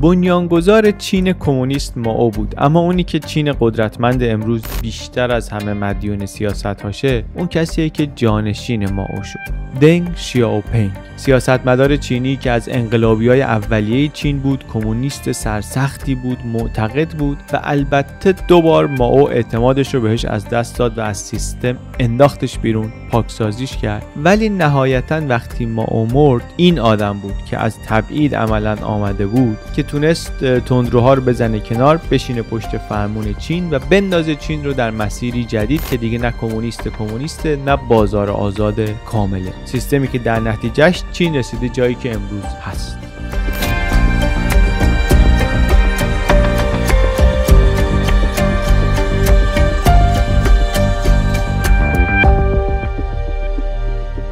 بنیانگذار چین کمونیست او بود اما اونی که چین قدرتمند امروز بیشتر از همه مدیون سیاست هاشه اون کسیه که جانشین او شد دنگ شیاوپنگ سیاستمدار چینی که از انقلابی های اولیه چین بود کمونیست سرسختی بود معتقد بود و البته دوبار او اعتمادش رو بهش از دست داد و از سیستم انداختش بیرون پاکسازیش کرد ولی نهایتا وقتی او مرد این آدم بود که از تبعید عملا آمده بود که تونست تندروها رو بزنه کنار بشینه پشت فرمون چین و بندازه چین رو در مسیری جدید که دیگه نه کمونیست کمونیست نه بازار آزاد کامله سیستمی که در نتیجهش چین رسیده جایی که امروز هست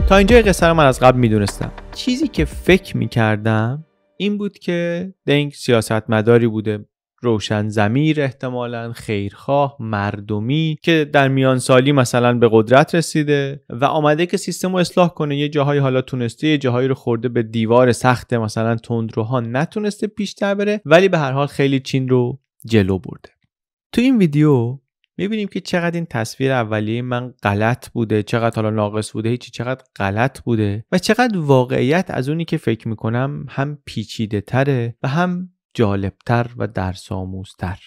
تا اینجا قصه رو من از قبل میدونستم چیزی که فکر میکردم این بود که دنگ سیاستمداری بوده روشن زمیر احتمالا خیرخواه مردمی که در میان سالی مثلا به قدرت رسیده و آمده که سیستم رو اصلاح کنه یه جاهایی حالا تونسته یه جاهایی رو خورده به دیوار سخت مثلا تندروها نتونسته پیشتر بره ولی به هر حال خیلی چین رو جلو برده تو این ویدیو میبینیم که چقدر این تصویر اولیه من غلط بوده چقدر حالا ناقص بوده هیچی چقدر غلط بوده و چقدر واقعیت از اونی که فکر میکنم هم پیچیده تره و هم جالبتر و درس آموزتر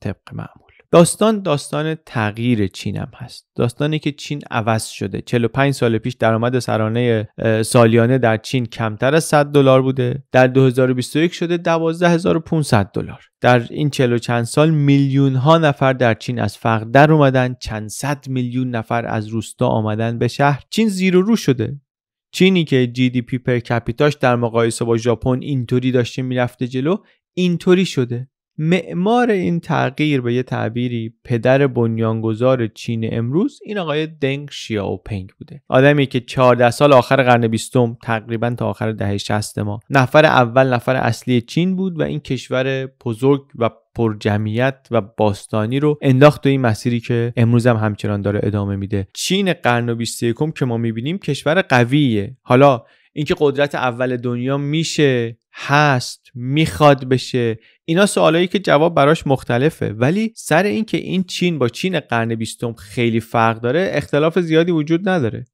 طبق معمول داستان داستان تغییر چین هم هست داستانی که چین عوض شده 45 سال پیش درآمد سرانه سالیانه در چین کمتر از 100 دلار بوده در 2021 شده 12500 دلار در این چلو چند سال میلیون ها نفر در چین از فقر در اومدن چند صد میلیون نفر از روستا آمدن به شهر چین زیر و رو شده چینی که جی دی پی پر کپیتاش در مقایسه با ژاپن اینطوری داشته میرفته جلو اینطوری شده معمار این تغییر به یه تعبیری پدر بنیانگذار چین امروز این آقای دنگ پینگ بوده آدمی که 14 سال آخر قرن بیستم تقریبا تا آخر دهه 60 ما نفر اول نفر اصلی چین بود و این کشور بزرگ و پر جمعیت و باستانی رو انداخت تو این مسیری که امروز هم همچنان داره ادامه میده چین قرن 21 که ما میبینیم کشور قویه حالا اینکه قدرت اول دنیا میشه هست میخواد بشه اینا سوالایی که جواب براش مختلفه ولی سر اینکه این چین با چین قرن بیستم خیلی فرق داره اختلاف زیادی وجود نداره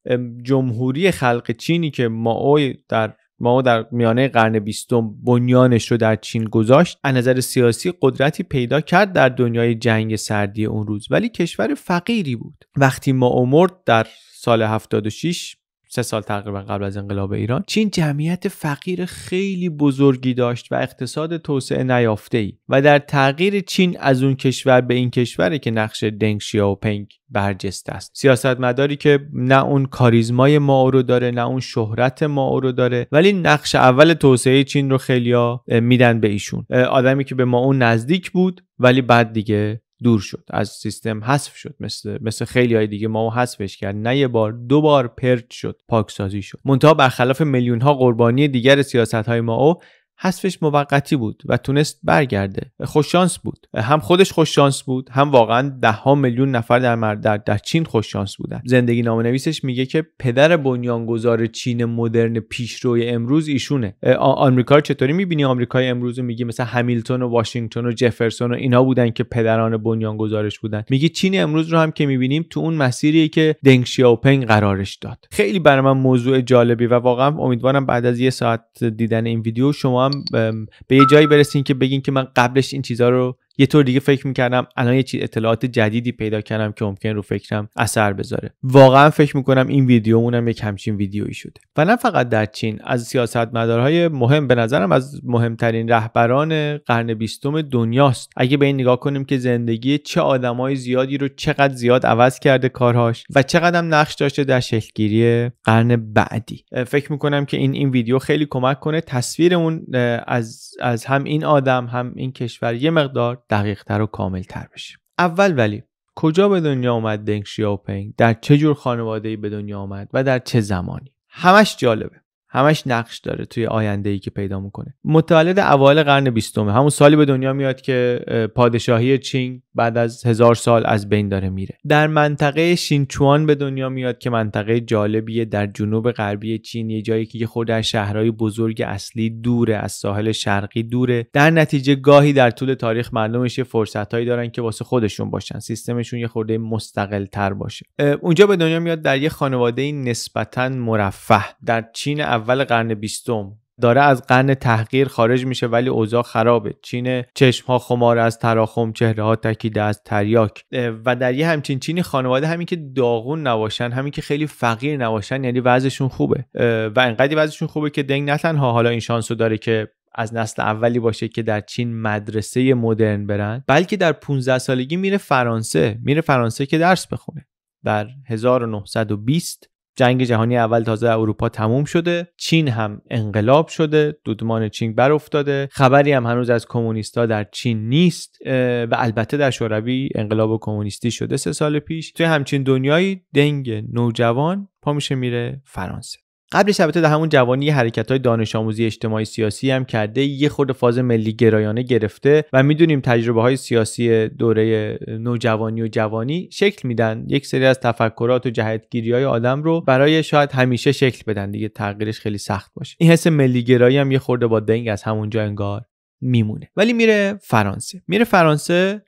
جمهوری خلق چینی که ماو در ما در میانه قرن بیستم بنیانش رو در چین گذاشت از نظر سیاسی قدرتی پیدا کرد در دنیای جنگ سردی اون روز ولی کشور فقیری بود وقتی ما او مرد در سال 76 سه سال تقریبا قبل از انقلاب ایران چین جمعیت فقیر خیلی بزرگی داشت و اقتصاد توسعه نیافته ای و در تغییر چین از اون کشور به این کشوری که نقش دنگ شیاوپنگ برجست است سیاستمداری که نه اون کاریزمای ما رو داره نه اون شهرت ما رو داره ولی نقش اول توسعه چین رو خیلیا میدن به ایشون آدمی که به ما اون نزدیک بود ولی بعد دیگه دور شد از سیستم حذف شد مثل مثل خیلی های دیگه ما حذفش کرد نه یه بار دو بار پرت شد پاکسازی شد منتها برخلاف میلیون ها قربانی دیگر سیاست های ما او حذفش موقتی بود و تونست برگرده خوششانس بود هم خودش خوششانس بود هم واقعا ده ها میلیون نفر در, در, در چین خوششانس بودن زندگی نامه نویسش میگه که پدر بنیانگذار چین مدرن پیشروی امروز ایشونه آمریکا چطوری میبینی آمریکای امروز میگی مثل همیلتون و واشنگتن و جفرسون و اینا بودن که پدران بنیانگذارش بودن میگه چین امروز رو هم که میبینیم تو اون مسیریه که دنگ شیاوپنگ قرارش داد خیلی برای من موضوع جالبی و واقعا امیدوارم بعد از یه ساعت دیدن این ویدیو شما هم به یه جایی برسین که بگین که من قبلش این چیزها رو یه طور دیگه فکر میکردم الان یه چیز اطلاعات جدیدی پیدا کردم که ممکن رو فکرم اثر بذاره واقعا فکر میکنم این ویدیو اونم یک همچین ویدیویی شده و نه فقط در چین از سیاستمدارهای مهم به نظرم از مهمترین رهبران قرن بیستم دنیاست اگه به این نگاه کنیم که زندگی چه آدمای زیادی رو چقدر زیاد عوض کرده کارهاش و چقدر نقش داشته در شکلگیری قرن بعدی فکر میکنم که این این ویدیو خیلی کمک کنه تصویرمون از از هم این آدم هم این کشور یه مقدار دقیقتر و تر بشیم اول ولی کجا به دنیا آمد دنگ شیاوپنگ در چه جور خانواده‌ای به دنیا آمد و در چه زمانی همش جالبه همش نقش داره توی آینده ای که پیدا میکنه متولد اوایل قرن بیستمه همون سالی به دنیا میاد که پادشاهی چین بعد از هزار سال از بین داره میره در منطقه شینچوان به دنیا میاد که منطقه جالبیه در جنوب غربی چین یه جایی که خود از شهرهای بزرگ اصلی دوره از ساحل شرقی دوره در نتیجه گاهی در طول تاریخ مردمش یه فرصتهایی دارن که واسه خودشون باشن سیستمشون یه خورده مستقل تر باشه اونجا به دنیا میاد در یه خانواده نسبتا مرفه در چین اول قرن بیستم داره از قرن تحقیر خارج میشه ولی اوضاع خرابه چین چشم ها خمار از تراخم چهره ها تکیده از تریاک و در یه همچین چینی خانواده همین که داغون نباشن همین که خیلی فقیر نباشن یعنی وضعشون خوبه و انقدر وضعشون خوبه که دنگ نه تنها حالا این شانس داره که از نسل اولی باشه که در چین مدرسه مدرن برن بلکه در 15 سالگی میره فرانسه میره فرانسه که درس بخونه در 1920 جنگ جهانی اول تازه اروپا تموم شده چین هم انقلاب شده دودمان چین بر افتاده خبری هم هنوز از کمونیستا در چین نیست و البته در شوروی انقلاب کمونیستی شده سه سال پیش توی همچین دنیایی دنگ نوجوان پا میشه میره فرانسه قبلش البته در همون جوانی حرکت های دانش آموزی اجتماعی سیاسی هم کرده یه خود فاز ملی گرایانه گرفته و میدونیم تجربه های سیاسی دوره نوجوانی و جوانی شکل میدن یک سری از تفکرات و جهتگیری های آدم رو برای شاید همیشه شکل بدن دیگه تغییرش خیلی سخت باشه این حس ملی گرایی هم یه خورده با دنگ از همونجا انگار میمونه ولی میره فرانسه میره فرانسه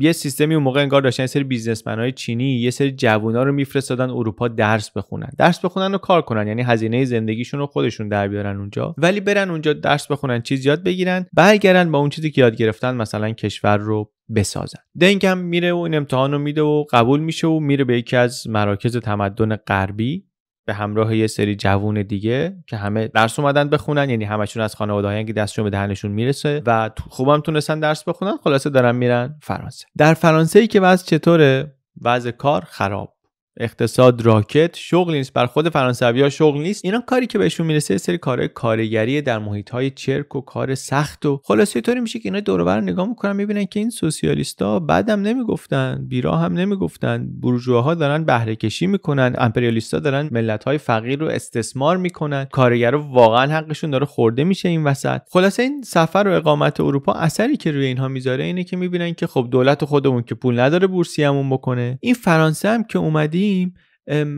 یه سیستمی اون موقع انگار داشتن یه سری بیزنسمن های چینی یه سری جوونا رو میفرستادن اروپا درس بخونن درس بخونن و کار کنن یعنی هزینه زندگیشون رو خودشون در اونجا ولی برن اونجا درس بخونن چیز یاد بگیرن برگردن با اون چیزی که یاد گرفتن مثلا کشور رو بسازن دنگ هم میره و این امتحان رو میده و قبول میشه و میره به یکی از مراکز تمدن غربی به همراه یه سری جوون دیگه که همه درس اومدن بخونن یعنی همشون از هایی که دستشون به دهنشون میرسه و خوبم تونستن درس بخونن خلاصه دارن میرن فرانسه در فرانسه ای که وضع چطوره وضع کار خراب اقتصاد راکت شغل نیست بر خود فرانسوی ها شغل نیست اینا کاری که بهشون میرسه یه سری کارهای کارگری در محیط های چرک و کار سخت و خلاصه طوری میشه که اینا دور نگاه میکنن میبینن که این سوسیالیستا بعدم نمیگفتن بیرا هم نمیگفتن بورژواها دارن بهره کشی میکنن امپریالیستا دارن ملت های فقیر رو استثمار میکنن کارگر واقعا حقشون داره خورده میشه این وسط خلاصه این سفر و اقامت اروپا اثری که روی اینها میذاره اینه که میبینن که خب دولت خودمون که پول نداره بورسیمون بکنه این فرانسه هم که اومدی هر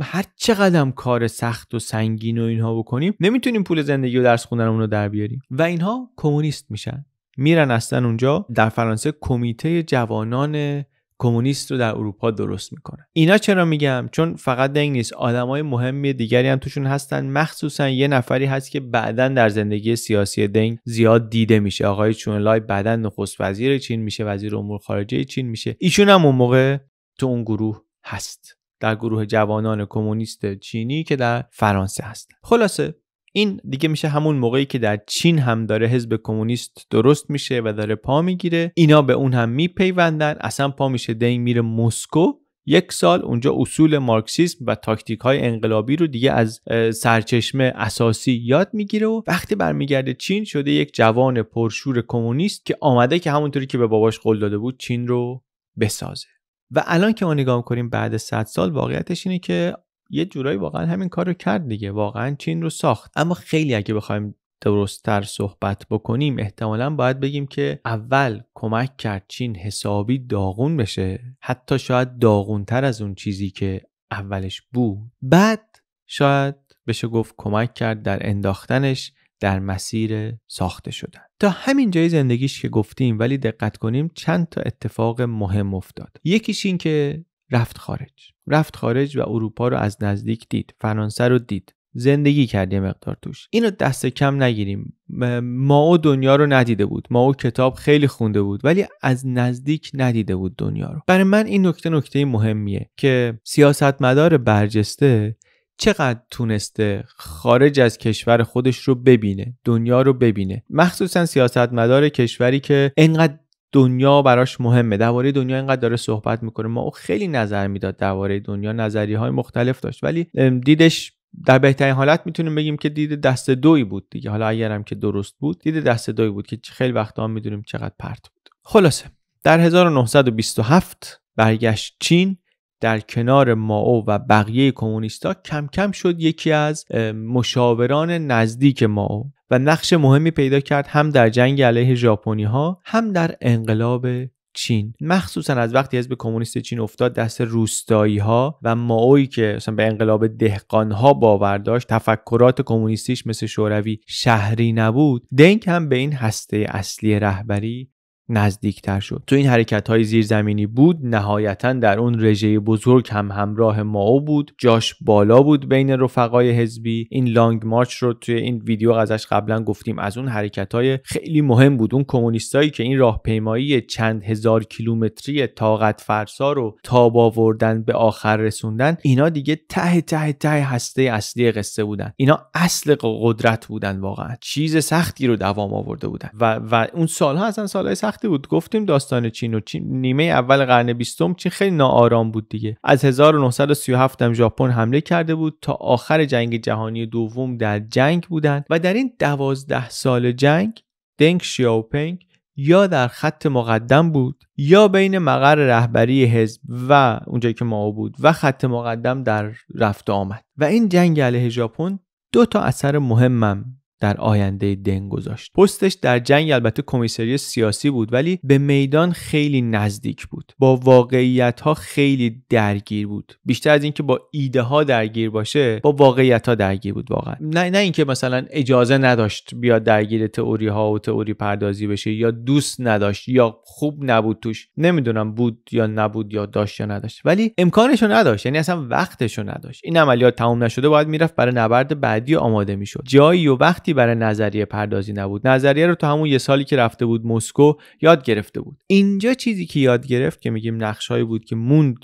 هر قدم کار سخت و سنگین و اینها بکنیم نمیتونیم پول زندگی و درس خوندنمون رو در بیاریم و اینها کمونیست میشن میرن اصلا اونجا در فرانسه کمیته جوانان کمونیست رو در اروپا درست میکنن اینا چرا میگم چون فقط دنگ نیست آدمای مهمی دیگری هم توشون هستن مخصوصا یه نفری هست که بعدا در زندگی سیاسی دنگ زیاد دیده میشه آقای چونلای بعدا نخست وزیر چین میشه وزیر امور خارجه چین میشه ایشون هم اون موقع تو اون گروه هست در گروه جوانان کمونیست چینی که در فرانسه هست خلاصه این دیگه میشه همون موقعی که در چین هم داره حزب کمونیست درست میشه و داره پا میگیره اینا به اون هم میپیوندن اصلا پا میشه دنگ میره مسکو یک سال اونجا اصول مارکسیسم و تاکتیک های انقلابی رو دیگه از سرچشمه اساسی یاد میگیره و وقتی برمیگرده چین شده یک جوان پرشور کمونیست که آمده که همونطوری که به باباش قول داده بود چین رو بسازه و الان که ما نگاه میکنیم بعد 100 سال واقعیتش اینه که یه جورایی واقعا همین کار رو کرد دیگه واقعا چین رو ساخت اما خیلی اگه بخوایم درستتر صحبت بکنیم احتمالا باید بگیم که اول کمک کرد چین حسابی داغون بشه حتی شاید داغونتر از اون چیزی که اولش بود بعد شاید بشه گفت کمک کرد در انداختنش در مسیر ساخته شدن تا همین جای زندگیش که گفتیم ولی دقت کنیم چند تا اتفاق مهم افتاد یکیش این که رفت خارج رفت خارج و اروپا رو از نزدیک دید فرانسه رو دید زندگی کرد یه مقدار توش اینو دست کم نگیریم ما او دنیا رو ندیده بود ما او کتاب خیلی خونده بود ولی از نزدیک ندیده بود دنیا رو برای من این نکته نکته مهمیه که سیاستمدار برجسته چقدر تونسته خارج از کشور خودش رو ببینه دنیا رو ببینه مخصوصا سیاستمدار کشوری که انقدر دنیا براش مهمه درباره دنیا اینقدر داره صحبت میکنه ما او خیلی نظر میداد درباره دنیا نظری های مختلف داشت ولی دیدش در بهترین حالت میتونیم بگیم که دید دست دوی بود دیگه حالا اگرم که درست بود دید دست دوی بود که خیلی وقتا هم میدونیم چقدر پرت بود خلاصه در 1927 برگشت چین در کنار ماو و بقیه کمونیستا کم کم شد یکی از مشاوران نزدیک ماو و نقش مهمی پیدا کرد هم در جنگ علیه ژاپنی ها هم در انقلاب چین مخصوصا از وقتی حزب کمونیست چین افتاد دست روستایی ها و ماویی که مثلا به انقلاب دهقان ها باور داشت تفکرات کمونیستیش مثل شوروی شهری نبود دنگ هم به این هسته اصلی رهبری نزدیکتر شد تو این حرکت های زیرزمینی بود نهایتا در اون رژه بزرگ هم همراه ماو بود جاش بالا بود بین رفقای حزبی این لانگ مارچ رو توی این ویدیو ازش قبلا گفتیم از اون حرکت های خیلی مهم بود اون کمونیستایی که این راهپیمایی چند هزار کیلومتری طاقت فرسا رو تا باوردن به آخر رسوندن اینا دیگه ته ته ته هسته اصلی قصه بودن اینا اصل قدرت بودن واقعا چیز سختی رو دوام آورده بودن و, و اون سالها اصلا سالهای سخت سختی بود گفتیم داستان چین و چین نیمه اول قرن بیستم چین خیلی ناآرام بود دیگه از 1937 هم ژاپن حمله کرده بود تا آخر جنگ جهانی دوم در جنگ بودند و در این دوازده سال جنگ دنگ شیاوپنگ یا در خط مقدم بود یا بین مقر رهبری حزب و اونجایی که ما بود و خط مقدم در رفت آمد و این جنگ علیه ژاپن دو تا اثر مهمم در آینده دن گذاشت پستش در جنگ البته کمیسری سیاسی بود ولی به میدان خیلی نزدیک بود با واقعیت ها خیلی درگیر بود بیشتر از اینکه با ایده ها درگیر باشه با واقعیت ها درگیر بود واقعا نه نه اینکه مثلا اجازه نداشت بیاد درگیر تئوری ها و تئوری پردازی بشه یا دوست نداشت یا خوب نبود توش نمیدونم بود یا نبود یا داشت یا نداشت ولی امکانش نداشت یعنی اصلا وقتش نداشت این عملیات تمام نشده باید میرفت برای نبرد بعدی آماده میشد جایی و وقت برای نظریه پردازی نبود نظریه رو تو همون یه سالی که رفته بود مسکو یاد گرفته بود اینجا چیزی که یاد گرفت که میگیم نقشهایی بود که موند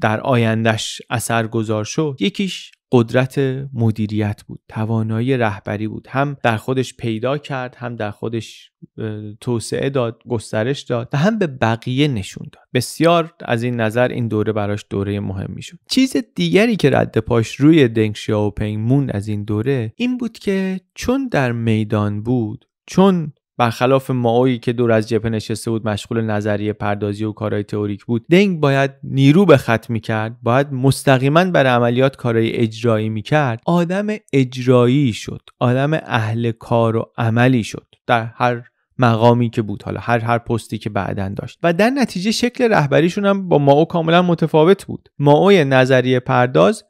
در آیندهش اثر گذار شد یکیش قدرت مدیریت بود توانایی رهبری بود هم در خودش پیدا کرد هم در خودش توسعه داد گسترش داد و هم به بقیه نشون داد بسیار از این نظر این دوره براش دوره مهمی شد چیز دیگری که رد پاش روی دنگ شیاوپنگ موند از این دوره این بود که چون در میدان بود چون برخلاف ماویی که دور از جبهه نشسته بود مشغول نظریه پردازی و کارهای تئوریک بود دنگ باید نیرو به خط میکرد باید مستقیما بر عملیات کارهای اجرایی میکرد آدم اجرایی شد آدم اهل کار و عملی شد در هر مقامی که بود حالا هر هر پستی که بعدا داشت و در نتیجه شکل رهبریشون هم با ماو کاملا متفاوت بود ماوی نظریه پرداز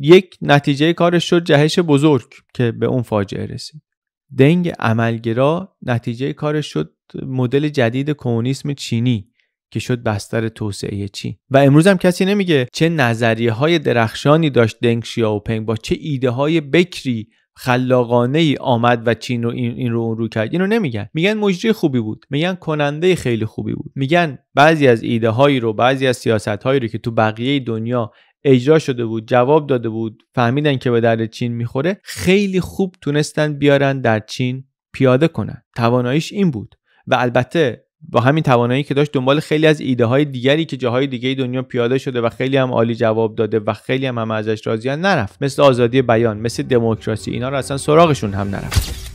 یک نتیجه کارش شد جهش بزرگ که به اون فاجعه رسید دنگ عملگرا نتیجه کارش شد مدل جدید کمونیسم چینی که شد بستر توسعه چین و امروز هم کسی نمیگه چه نظریه های درخشانی داشت دنگ شیاوپنگ با چه ایده های بکری خلاقانه ای آمد و چین رو این, رو اون رو کرد اینو نمیگن میگن مجری خوبی بود میگن کننده خیلی خوبی بود میگن بعضی از ایده هایی رو بعضی از سیاست هایی رو که تو بقیه دنیا اجرا شده بود جواب داده بود فهمیدن که به درد چین میخوره خیلی خوب تونستن بیارن در چین پیاده کنن تواناییش این بود و البته با همین توانایی که داشت دنبال خیلی از ایده های دیگری که جاهای دیگه دنیا پیاده شده و خیلی هم عالی جواب داده و خیلی هم هم ازش راضیان نرفت مثل آزادی بیان مثل دموکراسی اینا رو اصلا سراغشون هم نرفت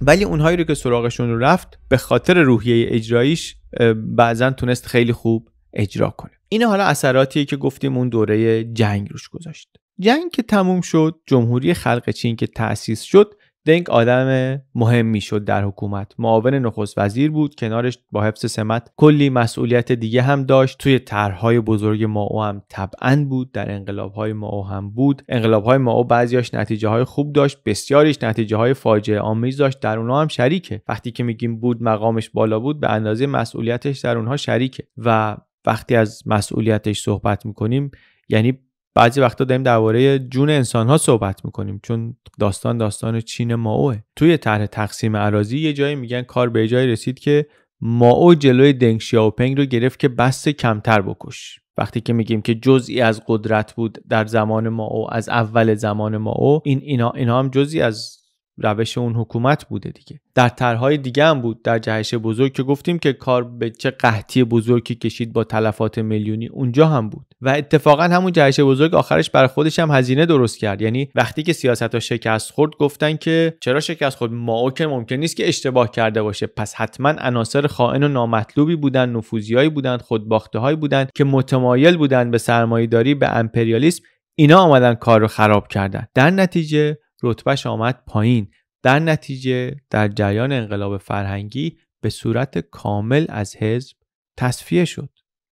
ولی اونهایی رو که سراغشون رو رفت به خاطر روحیه اجراییش بعضا تونست خیلی خوب اجرا کنه این حالا اثراتیه که گفتیم اون دوره جنگ روش گذاشت جنگ که تموم شد جمهوری خلق چین که تأسیس شد دنگ آدم مهمی شد در حکومت معاون نخست وزیر بود کنارش با حفظ سمت کلی مسئولیت دیگه هم داشت توی طرحهای بزرگ ماو هم طبعا بود در انقلابهای ماو هم بود انقلابهای ماو بعضیاش نتیجه های خوب داشت بسیاریش نتیجه های فاجعه آمیز داشت در اونها هم شریکه وقتی که میگیم بود مقامش بالا بود به اندازه مسئولیتش در اونها شریکه و وقتی از مسئولیتش صحبت میکنیم یعنی بعضی وقتا داریم درباره جون انسان ها صحبت میکنیم چون داستان داستان چین ماوه توی طرح تقسیم عراضی یه جایی میگن کار به جایی رسید که ماو جلوی دنگ شیاوپنگ رو گرفت که بست کمتر بکش وقتی که میگیم که جزئی از قدرت بود در زمان ماو از اول زمان ماو این اینا, اینا هم جزئی از روش اون حکومت بوده دیگه در طرحهای دیگه هم بود در جهش بزرگ که گفتیم که کار به چه قحطی بزرگی کشید با تلفات میلیونی اونجا هم بود و اتفاقا همون جهش بزرگ آخرش بر خودش هم هزینه درست کرد یعنی وقتی که سیاست ها شکست خورد گفتن که چرا شکست خورد ما که ممکن نیست که اشتباه کرده باشه پس حتما عناصر خائن و نامطلوبی بودن نفوذیایی بودن خودباختههایی بودند که متمایل بودند به سرمایهداری به امپریالیسم اینا آمدن کار رو خراب کردن در نتیجه رتبهش آمد پایین در نتیجه در جریان انقلاب فرهنگی به صورت کامل از حزب تصفیه شد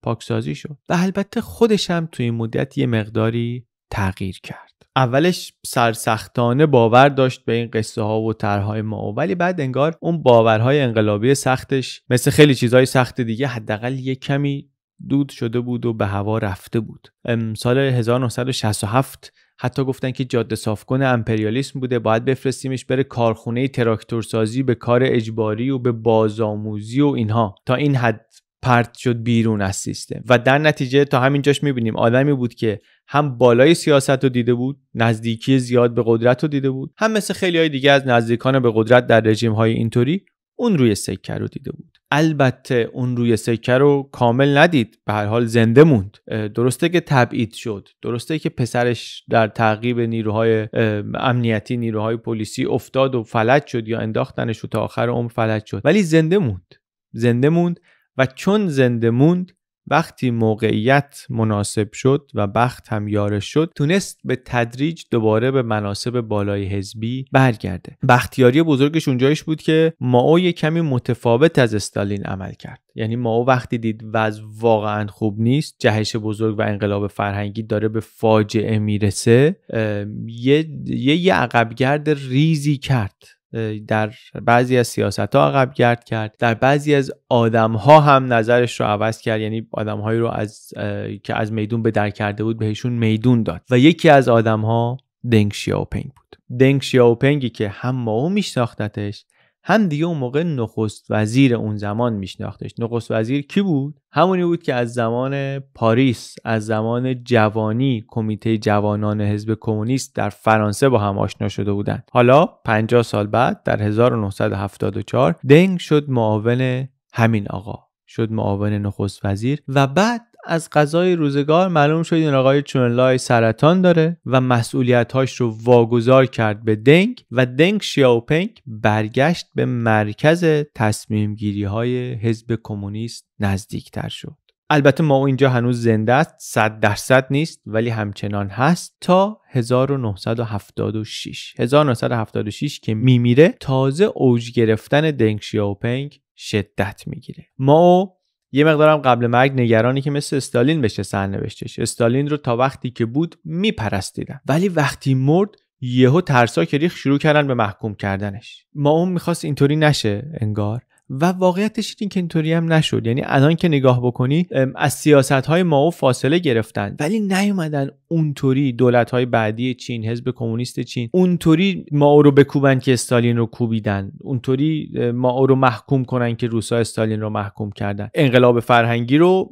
پاکسازی شد و البته خودش هم توی این مدت یه مقداری تغییر کرد اولش سرسختانه باور داشت به این قصه ها و طرحهای ما ولی بعد انگار اون باورهای انقلابی سختش مثل خیلی چیزهای سخت دیگه حداقل یه کمی دود شده بود و به هوا رفته بود سال 1967 حتی گفتن که جاده کن امپریالیسم بوده باید بفرستیمش بره کارخونه سازی به کار اجباری و به بازآموزی و اینها تا این حد پرت شد بیرون از سیستم و در نتیجه تا همین جاش میبینیم آدمی بود که هم بالای سیاست رو دیده بود نزدیکی زیاد به قدرت رو دیده بود هم مثل خیلی های دیگه از نزدیکان به قدرت در رژیم های اینطوری اون روی سکه رو دیده بود البته اون روی سکه رو کامل ندید به هر حال زنده موند درسته که تبعید شد درسته که پسرش در تعقیب نیروهای امنیتی نیروهای پلیسی افتاد و فلج شد یا انداختنش و تا آخر عمر فلج شد ولی زنده موند زنده موند و چون زنده موند وقتی موقعیت مناسب شد و بخت هم یارش شد تونست به تدریج دوباره به مناسب بالای حزبی برگرده بختیاری بزرگش اونجایش بود که ماو یه کمی متفاوت از استالین عمل کرد یعنی ماو وقتی دید وضع واقعا خوب نیست جهش بزرگ و انقلاب فرهنگی داره به فاجعه میرسه یه یه عقبگرد ریزی کرد در بعضی از سیاست ها عقب گرد کرد در بعضی از آدم ها هم نظرش رو عوض کرد یعنی آدم هایی رو از که از میدون به در کرده بود بهشون میدون داد و یکی از آدم ها دنگ شیاوپنگ بود دنگ شیاوپنگی که هم ما او میشناختتش هم دیگه اون موقع نخست وزیر اون زمان میشناختش نخست وزیر کی بود همونی بود که از زمان پاریس از زمان جوانی کمیته جوانان حزب کمونیست در فرانسه با هم آشنا شده بودند حالا 50 سال بعد در 1974 دنگ شد معاون همین آقا شد معاون نخست وزیر و بعد از غذای روزگار معلوم شد این آقای چونلای سرطان داره و هاش رو واگذار کرد به دنگ و دنگ شیاوپنگ برگشت به مرکز تصمیم گیری های حزب کمونیست نزدیکتر شد البته ما اینجا هنوز زنده است 100 درصد نیست ولی همچنان هست تا 1976 1976 که میمیره تازه اوج گرفتن دنگ شیاوپنگ شدت میگیره ما یه مقدارم قبل مرگ نگرانی که مثل استالین بشه سرنوشتش استالین رو تا وقتی که بود میپرستیدن ولی وقتی مرد یهو ترسا که ریخ شروع کردن به محکوم کردنش ما اون میخواست اینطوری نشه انگار و واقعیتش این که اینطوری هم نشد یعنی الان که نگاه بکنی از سیاست های ماو فاصله گرفتن ولی نیومدن اونطوری دولت های بعدی چین حزب کمونیست چین اونطوری او رو بکوبن که استالین رو کوبیدن اونطوری او رو محکوم کنن که روسا استالین رو محکوم کردن انقلاب فرهنگی رو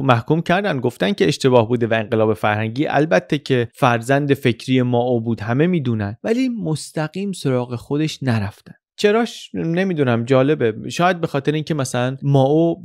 محکوم کردن گفتن که اشتباه بوده و انقلاب فرهنگی البته که فرزند فکری ماو بود همه میدونن ولی مستقیم سراغ خودش نرفتن چراش نمیدونم جالبه شاید به خاطر اینکه مثلا ماو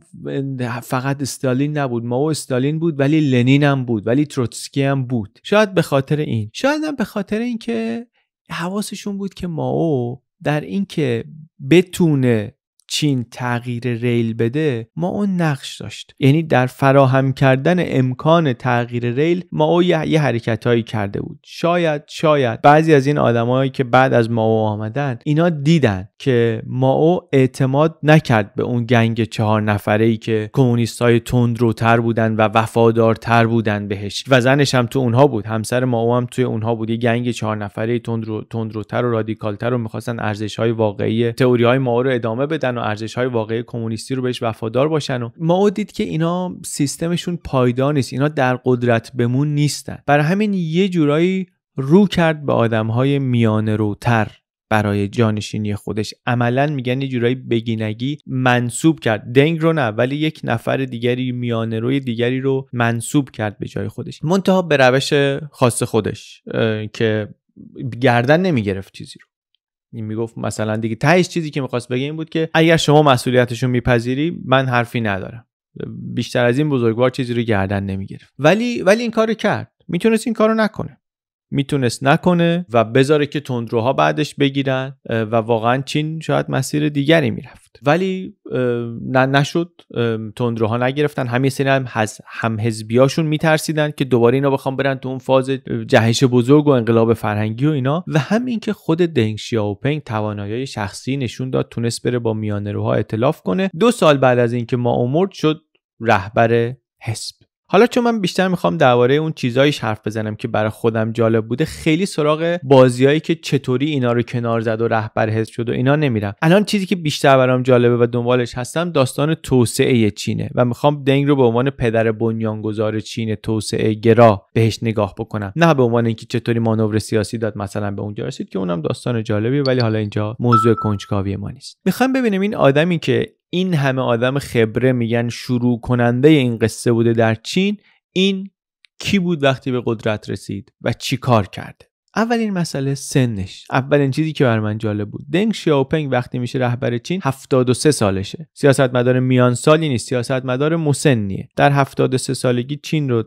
فقط استالین نبود ماو استالین بود ولی لنین هم بود ولی تروتسکی هم بود شاید به خاطر این شاید هم به خاطر اینکه حواسشون بود که ماو در اینکه بتونه چین تغییر ریل بده ما اون نقش داشت یعنی در فراهم کردن امکان تغییر ریل ما او یه حرکت هایی کرده بود شاید شاید بعضی از این آدمایی که بعد از ما او آمدن اینا دیدن که ما اعتماد نکرد به اون گنگ چهار نفره ای که کمونیست های تندروتر بودن و وفادارتر بودن بهش و زنش هم تو اونها بود همسر ما هم توی اونها بود یه گنگ چهار نفره تندرو تندروتر و رادیکالتر رو میخواستن ارزش های واقعی تئوری های ما رو ادامه بدن و ارزش های واقعی کمونیستی رو بهش وفادار باشن و ما دید که اینا سیستمشون پایدار نیست اینا در قدرت بمون نیستن برای همین یه جورایی رو کرد به آدم های میانه روتر برای جانشینی خودش عملا میگن یه جورایی بگینگی منصوب کرد دنگ رو نه ولی یک نفر دیگری میانه روی دیگری رو منصوب کرد به جای خودش منتها به روش خاص خودش که گردن نمیگرفت چیزی رو این میگفت مثلا دیگه تهش چیزی که میخواست بگه این بود که اگر شما مسئولیتشون میپذیری من حرفی ندارم بیشتر از این بزرگوار چیزی رو گردن نمیگرفت ولی ولی این کارو کرد میتونست این کارو نکنه میتونست نکنه و بذاره که تندروها بعدش بگیرن و واقعا چین شاید مسیر دیگری میرفت ولی نه نشد تندروها نگرفتن همین سری هم از حزبیاشون میترسیدن که دوباره اینا بخوام برن تو اون فاز جهش بزرگ و انقلاب فرهنگی و اینا و همین که خود دنگ شیاوپنگ توانایی شخصی نشون داد تونست بره با روها اطلاف کنه دو سال بعد از اینکه ما امورد شد رهبر حزب حالا چون من بیشتر میخوام درباره اون چیزایش حرف بزنم که برای خودم جالب بوده خیلی سراغ بازیایی که چطوری اینا رو کنار زد و رهبر حزب شد و اینا نمیرم الان چیزی که بیشتر برام جالبه و دنبالش هستم داستان توسعه چینه و میخوام دنگ رو به عنوان پدر بنیانگذار چین توسعه گرا بهش نگاه بکنم نه به عنوان اینکه چطوری مانور سیاسی داد مثلا به اونجا رسید که اونم داستان جالبیه ولی حالا اینجا موضوع کنجکاوی ما نیست میخوام ببینم این آدمی که این همه آدم خبره میگن شروع کننده این قصه بوده در چین این کی بود وقتی به قدرت رسید و چی کار کرد اولین مسئله سنش اولین چیزی که بر من جالب بود دنگ شیاوپنگ وقتی میشه رهبر چین 73 سالشه سیاستمدار میان سالی نیست سیاستمدار مسنیه در 73 سالگی چین رو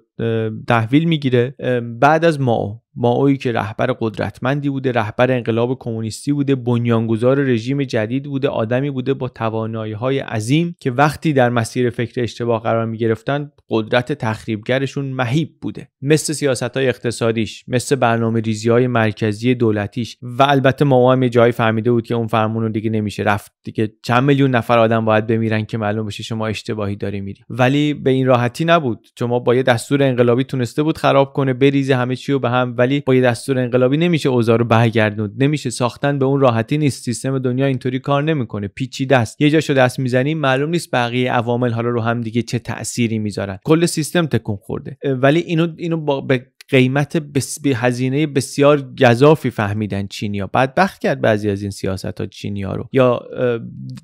تحویل میگیره بعد از ماو اوی که رهبر قدرتمندی بوده رهبر انقلاب کمونیستی بوده بنیانگذار رژیم جدید بوده آدمی بوده با توانایی های عظیم که وقتی در مسیر فکر اشتباه قرار می گرفتن قدرت تخریبگرشون مهیب بوده مثل سیاست های اقتصادیش مثل برنامه ریزی های مرکزی دولتیش و البته ماو هم یه جایی فهمیده بود که اون فرمون رو دیگه نمیشه رفت دیگه چند میلیون نفر آدم باید بمیرن که معلوم بشه شما اشتباهی داری میری ولی به این راحتی نبود شما با یه دستور انقلابی تونسته بود خراب کنه بریزه همه چی به هم ولی با یه دستور انقلابی نمیشه اوضاع رو برگردوند نمیشه ساختن به اون راحتی نیست سیستم دنیا اینطوری کار نمیکنه پیچیده است یه جاشو دست میزنی معلوم نیست بقیه عوامل حالا رو هم دیگه چه تأثیری میذارن کل سیستم تکون خورده ولی اینو اینو با قیمت بس... هزینه بسیار گذافی فهمیدن چینیا بدبخت کرد بعضی از این سیاست ها چینیا رو یا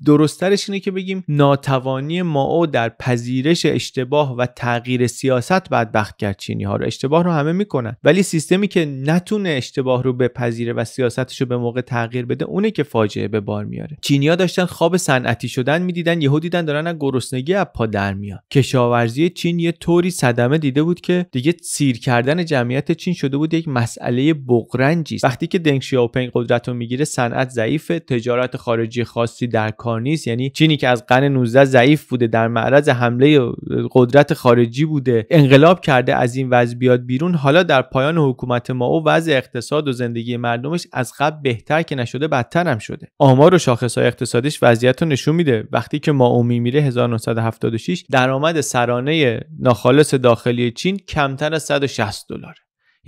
درستترش اینه که بگیم ناتوانی او در پذیرش اشتباه و تغییر سیاست بدبخت کرد چینی ها رو اشتباه رو همه میکنن ولی سیستمی که نتونه اشتباه رو بپذیره و سیاستش رو به موقع تغییر بده اونه که فاجعه به بار میاره چینیا داشتن خواب صنعتی شدن میدیدن یهو دیدن دارن از گرسنگی از پا در میاد کشاورزی چین یه طوری صدمه دیده بود که دیگه سیر کردن جمعیت چین شده بود یک مسئله بغرنجی است وقتی که دنگ شیاوپنگ قدرت رو میگیره صنعت ضعیفه تجارت خارجی خاصی در کار نیست یعنی چینی که از قرن 19 ضعیف بوده در معرض حمله قدرت خارجی بوده انقلاب کرده از این وضع بیاد بیرون حالا در پایان حکومت ما او وضع اقتصاد و زندگی مردمش از قبل بهتر که نشده بدتر هم شده آمار و شاخصهای اقتصادیش وضعیت رو نشون میده وقتی که ما میمیره 1976 درآمد سرانه ناخالص داخلی چین کمتر از 160 دلار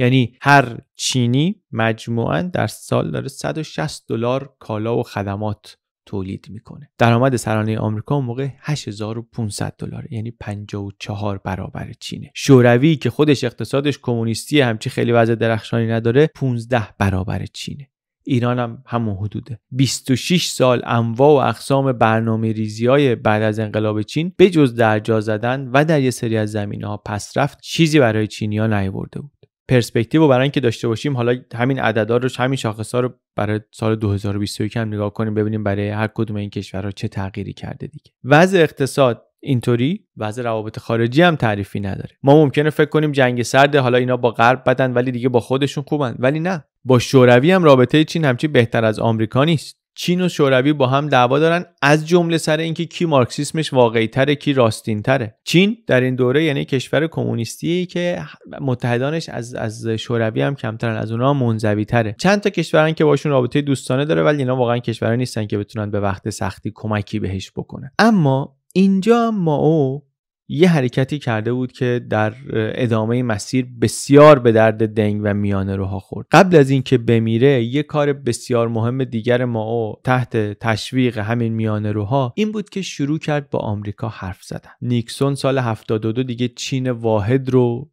یعنی هر چینی مجموعا در سال داره 160 دلار کالا و خدمات تولید میکنه درآمد سرانه آمریکا موقع 8500 دلار یعنی 54 برابر چینه شوروی که خودش اقتصادش کمونیستی همچی خیلی وضع درخشانی نداره 15 برابر چینه ایران هم همون حدوده 26 سال انواع و اقسام برنامه ریزی بعد از انقلاب چین به جز درجا زدن و در یه سری از زمین ها پس رفت چیزی برای چینی ها نیاورده بود پرسپکتیو برای اینکه داشته باشیم حالا همین عددا رو همین ها رو برای سال 2021 هم نگاه کنیم ببینیم برای هر کدوم این کشورها چه تغییری کرده دیگه وضع اقتصاد اینطوری وضع روابط خارجی هم تعریفی نداره ما ممکنه فکر کنیم جنگ سرده حالا اینا با غرب بدن ولی دیگه با خودشون خوبن ولی نه با شوروی هم رابطه چین همچی بهتر از آمریکا نیست چین و شوروی با هم دعوا دارن از جمله سر اینکه کی مارکسیسمش واقعی تره کی راستین تره چین در این دوره یعنی کشور کمونیستی که متحدانش از از شوروی هم کمترن از اونها منزوی تره چند تا کشورن که باشون رابطه دوستانه داره ولی اینا واقعا کشورها نیستن که بتونن به وقت سختی کمکی بهش بکنن اما اینجا ما او یه حرکتی کرده بود که در ادامه مسیر بسیار به درد دنگ و میانه روها خورد قبل از اینکه بمیره یه کار بسیار مهم دیگر ماو تحت تشویق همین میانه روها این بود که شروع کرد با آمریکا حرف زدن نیکسون سال 72 دیگه چین واحد رو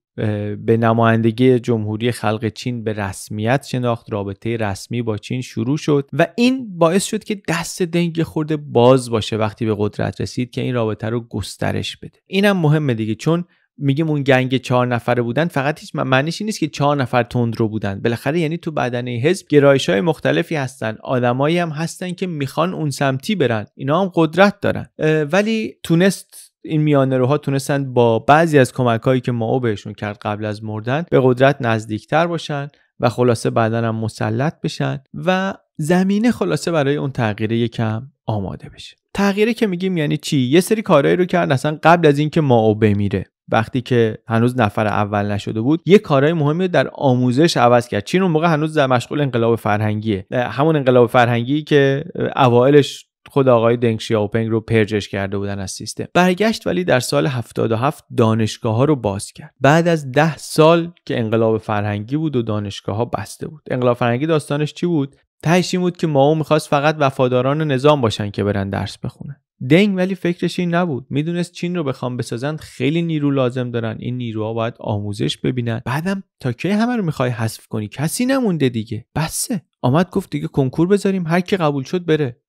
به نمایندگی جمهوری خلق چین به رسمیت شناخت رابطه رسمی با چین شروع شد و این باعث شد که دست دنگ خورده باز باشه وقتی به قدرت رسید که این رابطه رو گسترش بده اینم مهمه دیگه چون میگیم اون گنگ چهار نفره بودن فقط هیچ معنیش نیست که چهار نفر تندرو بودن بالاخره یعنی تو بدنه حزب گرایش های مختلفی هستن آدمایی هم هستن که میخوان اون سمتی برن اینا هم قدرت دارن ولی تونست این میانروها تونستن با بعضی از هایی که ماو بهشون کرد قبل از مردن به قدرت نزدیکتر باشن و خلاصه بعدا هم مسلط بشن و زمینه خلاصه برای اون تغییر یکم آماده بشه تغییره که میگیم یعنی چی یه سری کارهایی رو کرد اصلا قبل از اینکه ماو بمیره وقتی که هنوز نفر اول نشده بود یه کارهای مهمی رو در آموزش عوض کرد چین اون موقع هنوز در مشغول انقلاب فرهنگیه همون انقلاب فرهنگی که اوایلش خود آقای دنگ شیاوپنگ رو پرجش کرده بودن از سیستم برگشت ولی در سال 77 دانشگاه ها رو باز کرد بعد از ده سال که انقلاب فرهنگی بود و دانشگاه ها بسته بود انقلاب فرهنگی داستانش چی بود تهش بود که ماو میخواست فقط وفاداران نظام باشن که برن درس بخونن دنگ ولی فکرش این نبود میدونست چین رو بخوام بسازن خیلی نیرو لازم دارن این نیروها باید آموزش ببینن بعدم تا کی همه رو میخوای حذف کنی کسی نمونده دیگه بسه آمد گفت دیگه کنکور بذاریم هر کی قبول شد بره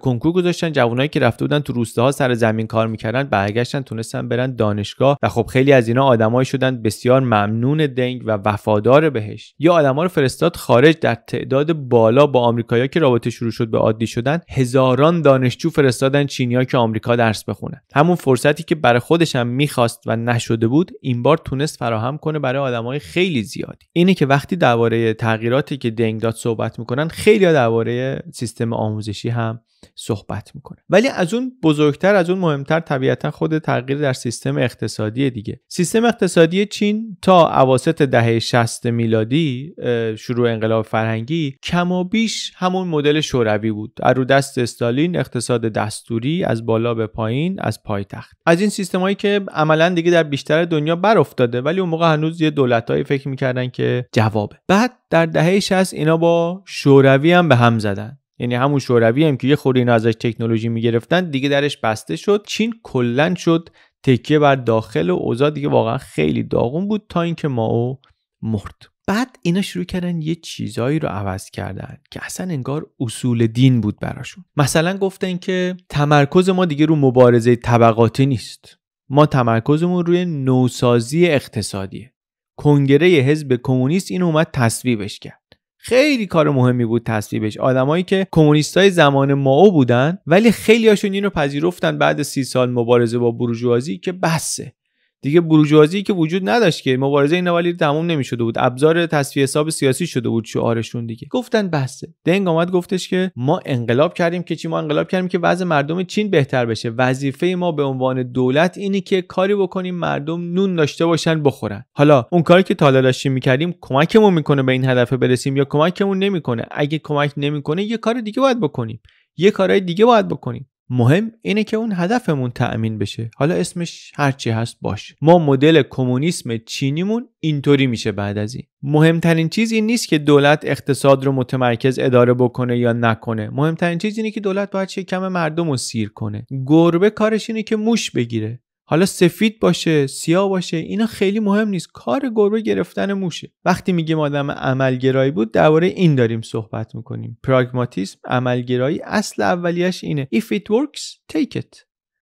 کنکور گذاشتن جوانایی که رفته بودن تو روستاها سر زمین کار میکردن برگشتن تونستن برن دانشگاه و خب خیلی از اینا آدمایی شدن بسیار ممنون دنگ و وفادار بهش یا آدما رو فرستاد خارج در تعداد بالا با آمریکایی‌ها که رابطه شروع شد به عادی شدن هزاران دانشجو فرستادن چینیا که آمریکا درس بخونه همون فرصتی که برای خودش هم میخواست و نشده بود این بار تونست فراهم کنه برای آدمای خیلی زیادی اینه که وقتی درباره تغییراتی که دنگ داد صحبت میکنن خیلی درباره سیستم آموزشی هم صحبت میکنه ولی از اون بزرگتر از اون مهمتر طبیعتا خود تغییر در سیستم اقتصادی دیگه سیستم اقتصادی چین تا اواسط دهه 60 میلادی شروع انقلاب فرهنگی کم و بیش همون مدل شوروی بود از دست استالین اقتصاد دستوری از بالا به پایین از پایتخت از این سیستم هایی که عملا دیگه در بیشتر دنیا بر افتاده ولی اون موقع هنوز یه دولتهایی فکر میکردن که جوابه بعد در دهه 60 اینا با شوروی هم به هم زدن یعنی همون شوروی هم که یه خورده اینا ازش تکنولوژی میگرفتن دیگه درش بسته شد چین کلا شد تکیه بر داخل و اوضاع دیگه واقعا خیلی داغون بود تا اینکه ما او مرد بعد اینا شروع کردن یه چیزایی رو عوض کردن که اصلا انگار اصول دین بود براشون مثلا گفتن که تمرکز ما دیگه رو مبارزه طبقاتی نیست ما تمرکزمون روی نوسازی اقتصادیه کنگره حزب کمونیست این اومد تصویبش کرد خیلی کار مهمی بود تصویبش آدمایی که کمونیستای زمان ماو بودن ولی خیلی این رو پذیرفتن بعد سی سال مبارزه با بروجوازی که بسه دیگه بروجوازی که وجود نداشت که مبارزه اینا ولی تموم نمیشده بود ابزار تصفیه حساب سیاسی شده بود شعارشون دیگه گفتن بسته دنگ آمد گفتش که ما انقلاب کردیم که چی ما انقلاب کردیم که وضع مردم چین بهتر بشه وظیفه ما به عنوان دولت اینه که کاری بکنیم مردم نون داشته باشن بخورن حالا اون کاری که تالا داشتیم میکردیم کمکمون میکنه به این هدف برسیم یا کمکمون نمیکنه اگه کمک نمیکنه یه کار دیگه باید بکنیم یه کارهای دیگه باید بکنیم مهم اینه که اون هدفمون تأمین بشه حالا اسمش هرچی هست باش ما مدل کمونیسم چینیمون اینطوری میشه بعد از این مهمترین چیز این نیست که دولت اقتصاد رو متمرکز اداره بکنه یا نکنه مهمترین چیز اینه که دولت باید شکم مردم رو سیر کنه گربه کارش اینه که موش بگیره حالا سفید باشه سیاه باشه اینا خیلی مهم نیست کار گربه گرفتن موشه وقتی میگیم آدم عملگرایی بود درباره این داریم صحبت میکنیم پراگماتیسم عملگرایی اصل اولیش اینه if it works take it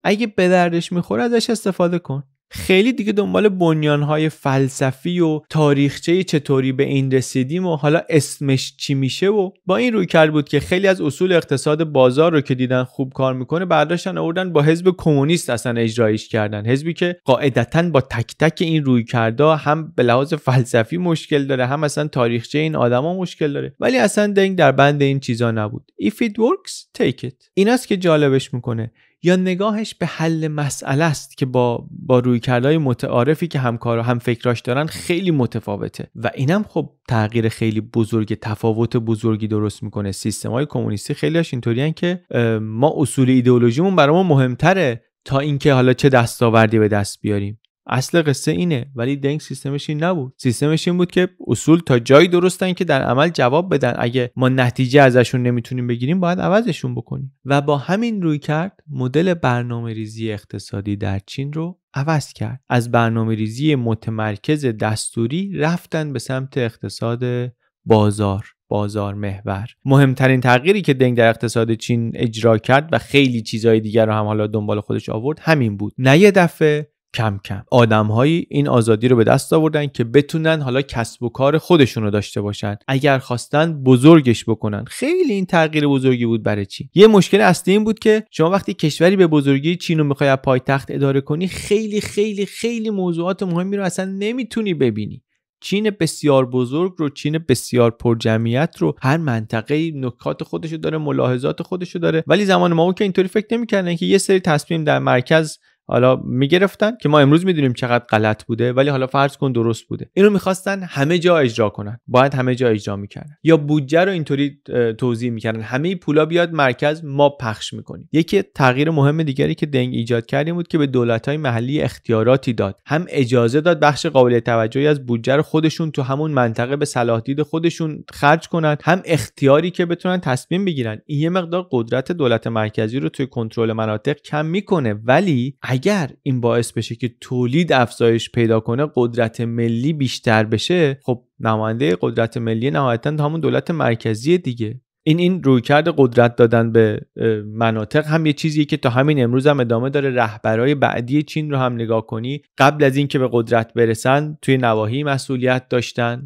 اگه به دردش میخوره ازش استفاده کن خیلی دیگه دنبال بنیانهای فلسفی و تاریخچه چطوری به این رسیدیم و حالا اسمش چی میشه و با این روی کرد بود که خیلی از اصول اقتصاد بازار رو که دیدن خوب کار میکنه برداشتن آوردن با حزب کمونیست اصلا اجرایش کردن حزبی که قاعدتا با تک تک این روی کرده هم به لحاظ فلسفی مشکل داره هم اصلا تاریخچه این آدما مشکل داره ولی اصلا دنگ در بند این چیزا نبود if it works take it ایناست که جالبش میکنه یا نگاهش به حل مسئله است که با با رویکردهای متعارفی که همکار و هم فکراش دارن خیلی متفاوته و اینم خب تغییر خیلی بزرگ تفاوت بزرگی درست میکنه سیستم های کمونیستی خیلیش اینطوریان که ما اصول ایدئولوژیمون برای ما مهمتره تا اینکه حالا چه دستاوردی به دست بیاریم اصل قصه اینه ولی دنگ سیستمش این نبود سیستمش این بود که اصول تا جایی درستن که در عمل جواب بدن اگه ما نتیجه ازشون نمیتونیم بگیریم باید عوضشون بکنیم و با همین روی کرد مدل برنامه ریزی اقتصادی در چین رو عوض کرد از برنامه ریزی متمرکز دستوری رفتن به سمت اقتصاد بازار بازار محور مهمترین تغییری که دنگ در اقتصاد چین اجرا کرد و خیلی چیزهای دیگر رو هم حالا دنبال خودش آورد همین بود نه یه دفعه کم کم آدمهایی این آزادی رو به دست آوردن که بتونن حالا کسب و کار خودشون رو داشته باشن اگر خواستن بزرگش بکنن خیلی این تغییر بزرگی بود برای چین یه مشکل اصلی این بود که شما وقتی کشوری به بزرگی چین رو میخوای پایتخت اداره کنی خیلی خیلی خیلی موضوعات مهمی رو اصلا نمیتونی ببینی چین بسیار بزرگ رو چین بسیار پرجمعیت رو هر منطقه نکات خودشو داره ملاحظات خودشو داره ولی زمان ما که اینطوری فکر نمیکردن که یه سری تصمیم در مرکز حالا میگرفتن که ما امروز میدونیم چقدر غلط بوده ولی حالا فرض کن درست بوده اینو میخواستن همه جا اجرا کنن باید همه جا اجرا میکردن یا بودجه رو اینطوری توضیح میکردن همه پولا بیاد مرکز ما پخش میکنیم یکی تغییر مهم دیگری که دنگ ایجاد کردیم بود که به دولت های محلی اختیاراتی داد هم اجازه داد بخش قابل توجهی از بودجه رو خودشون تو همون منطقه به صلاح دید خودشون خرج کنن هم اختیاری که بتونن تصمیم بگیرن این یه مقدار قدرت دولت مرکزی رو توی کنترل مناطق کم میکنه ولی اگر این باعث بشه که تولید افزایش پیدا کنه قدرت ملی بیشتر بشه خب نماینده قدرت ملی نهایتا همون دولت مرکزی دیگه این این رویکرد قدرت دادن به مناطق هم یه چیزیه که تا همین امروز هم ادامه داره رهبرای بعدی چین رو هم نگاه کنی قبل از اینکه به قدرت برسن توی نواحی مسئولیت داشتن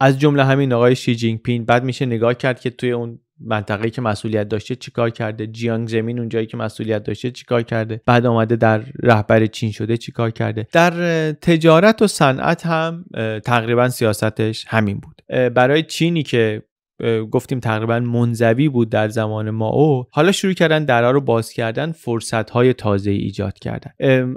از جمله همین آقای شی جینگ پین بعد میشه نگاه کرد که توی اون منطقه‌ای که مسئولیت داشته چیکار کرده جیانگ زمین اونجایی که مسئولیت داشته چیکار کرده بعد آمده در رهبر چین شده چیکار کرده در تجارت و صنعت هم تقریبا سیاستش همین بود برای چینی که گفتیم تقریبا منزوی بود در زمان ما او حالا شروع کردن درها رو باز کردن فرصت های تازه ایجاد کردن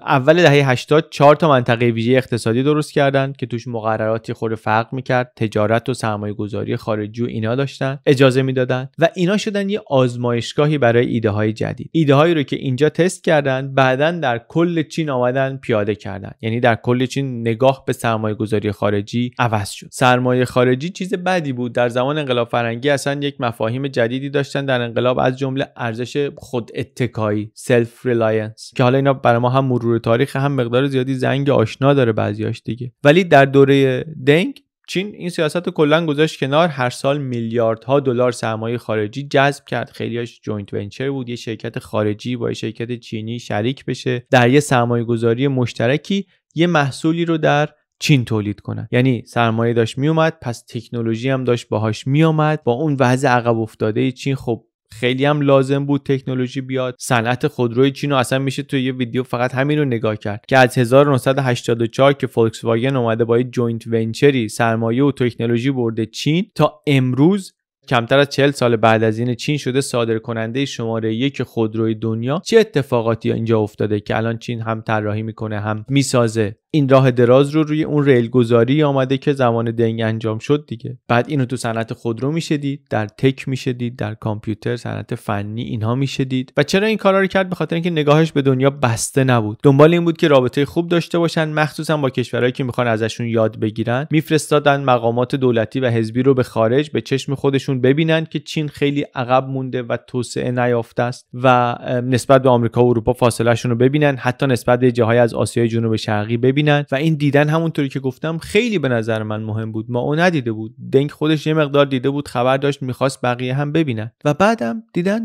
اول دهه 80 چهار تا منطقه ویژه اقتصادی درست کردن که توش مقرراتی خود فرق میکرد تجارت و سرمایه گذاری خارجی و اینا داشتن اجازه میدادن و اینا شدن یه آزمایشگاهی برای ایده های جدید ایده هایی رو که اینجا تست کردند بعدا در کل چین آمدن پیاده کردن یعنی در کل چین نگاه به سرمایه گذاری خارجی عوض شد سرمایه خارجی چیز بدی بود در زمان انقلاب فرنگی اصلا یک مفاهیم جدیدی داشتن در انقلاب از جمله ارزش خود اتکایی سلف ریلاینس که حالا اینا برای ما هم مرور تاریخ هم مقدار زیادی زنگ آشنا داره بعضیاش دیگه ولی در دوره دنگ چین این سیاست رو کلا گذاشت کنار هر سال میلیاردها دلار سرمایه خارجی جذب کرد خیلیاش جوینت ونچر بود یه شرکت خارجی با یه شرکت چینی شریک بشه در یه سرمایه گذاری مشترکی یه محصولی رو در چین تولید کنن یعنی سرمایه داشت میومد پس تکنولوژی هم داشت باهاش میومد با اون وضع عقب افتاده چین خب خیلی هم لازم بود تکنولوژی بیاد صنعت خودروی چین رو اصلا میشه تو یه ویدیو فقط همین رو نگاه کرد که از 1984 که فولکس واگن اومده با یه جوینت ونچری سرمایه و تکنولوژی برده چین تا امروز کمتر از 40 سال بعد از این چین شده صادر کننده شماره یک خودروی دنیا چه اتفاقاتی اینجا افتاده که الان چین هم طراحی میکنه هم میسازه این راه دراز رو روی اون ریل گذاری آمده که زمان دنگ انجام شد دیگه بعد اینو تو صنعت خودرو میشه دید در تک میشه دید در کامپیوتر صنعت فنی اینها میشه دید و چرا این کارا رو کرد به خاطر اینکه نگاهش به دنیا بسته نبود دنبال این بود که رابطه خوب داشته باشن مخصوصا با کشورهایی که میخوان ازشون یاد بگیرن میفرستادن مقامات دولتی و حزبی رو به خارج به چشم خودشون ببینن که چین خیلی عقب مونده و توسعه نیافته است و نسبت به آمریکا و اروپا فاصلهشون رو ببینن حتی نسبت به جاهای از آسیای جنوب شرقی ببینن و این دیدن همونطوری که گفتم خیلی به نظر من مهم بود ما او ندیده بود دنگ خودش یه مقدار دیده بود خبر داشت میخواست بقیه هم ببینن و بعدم دیدن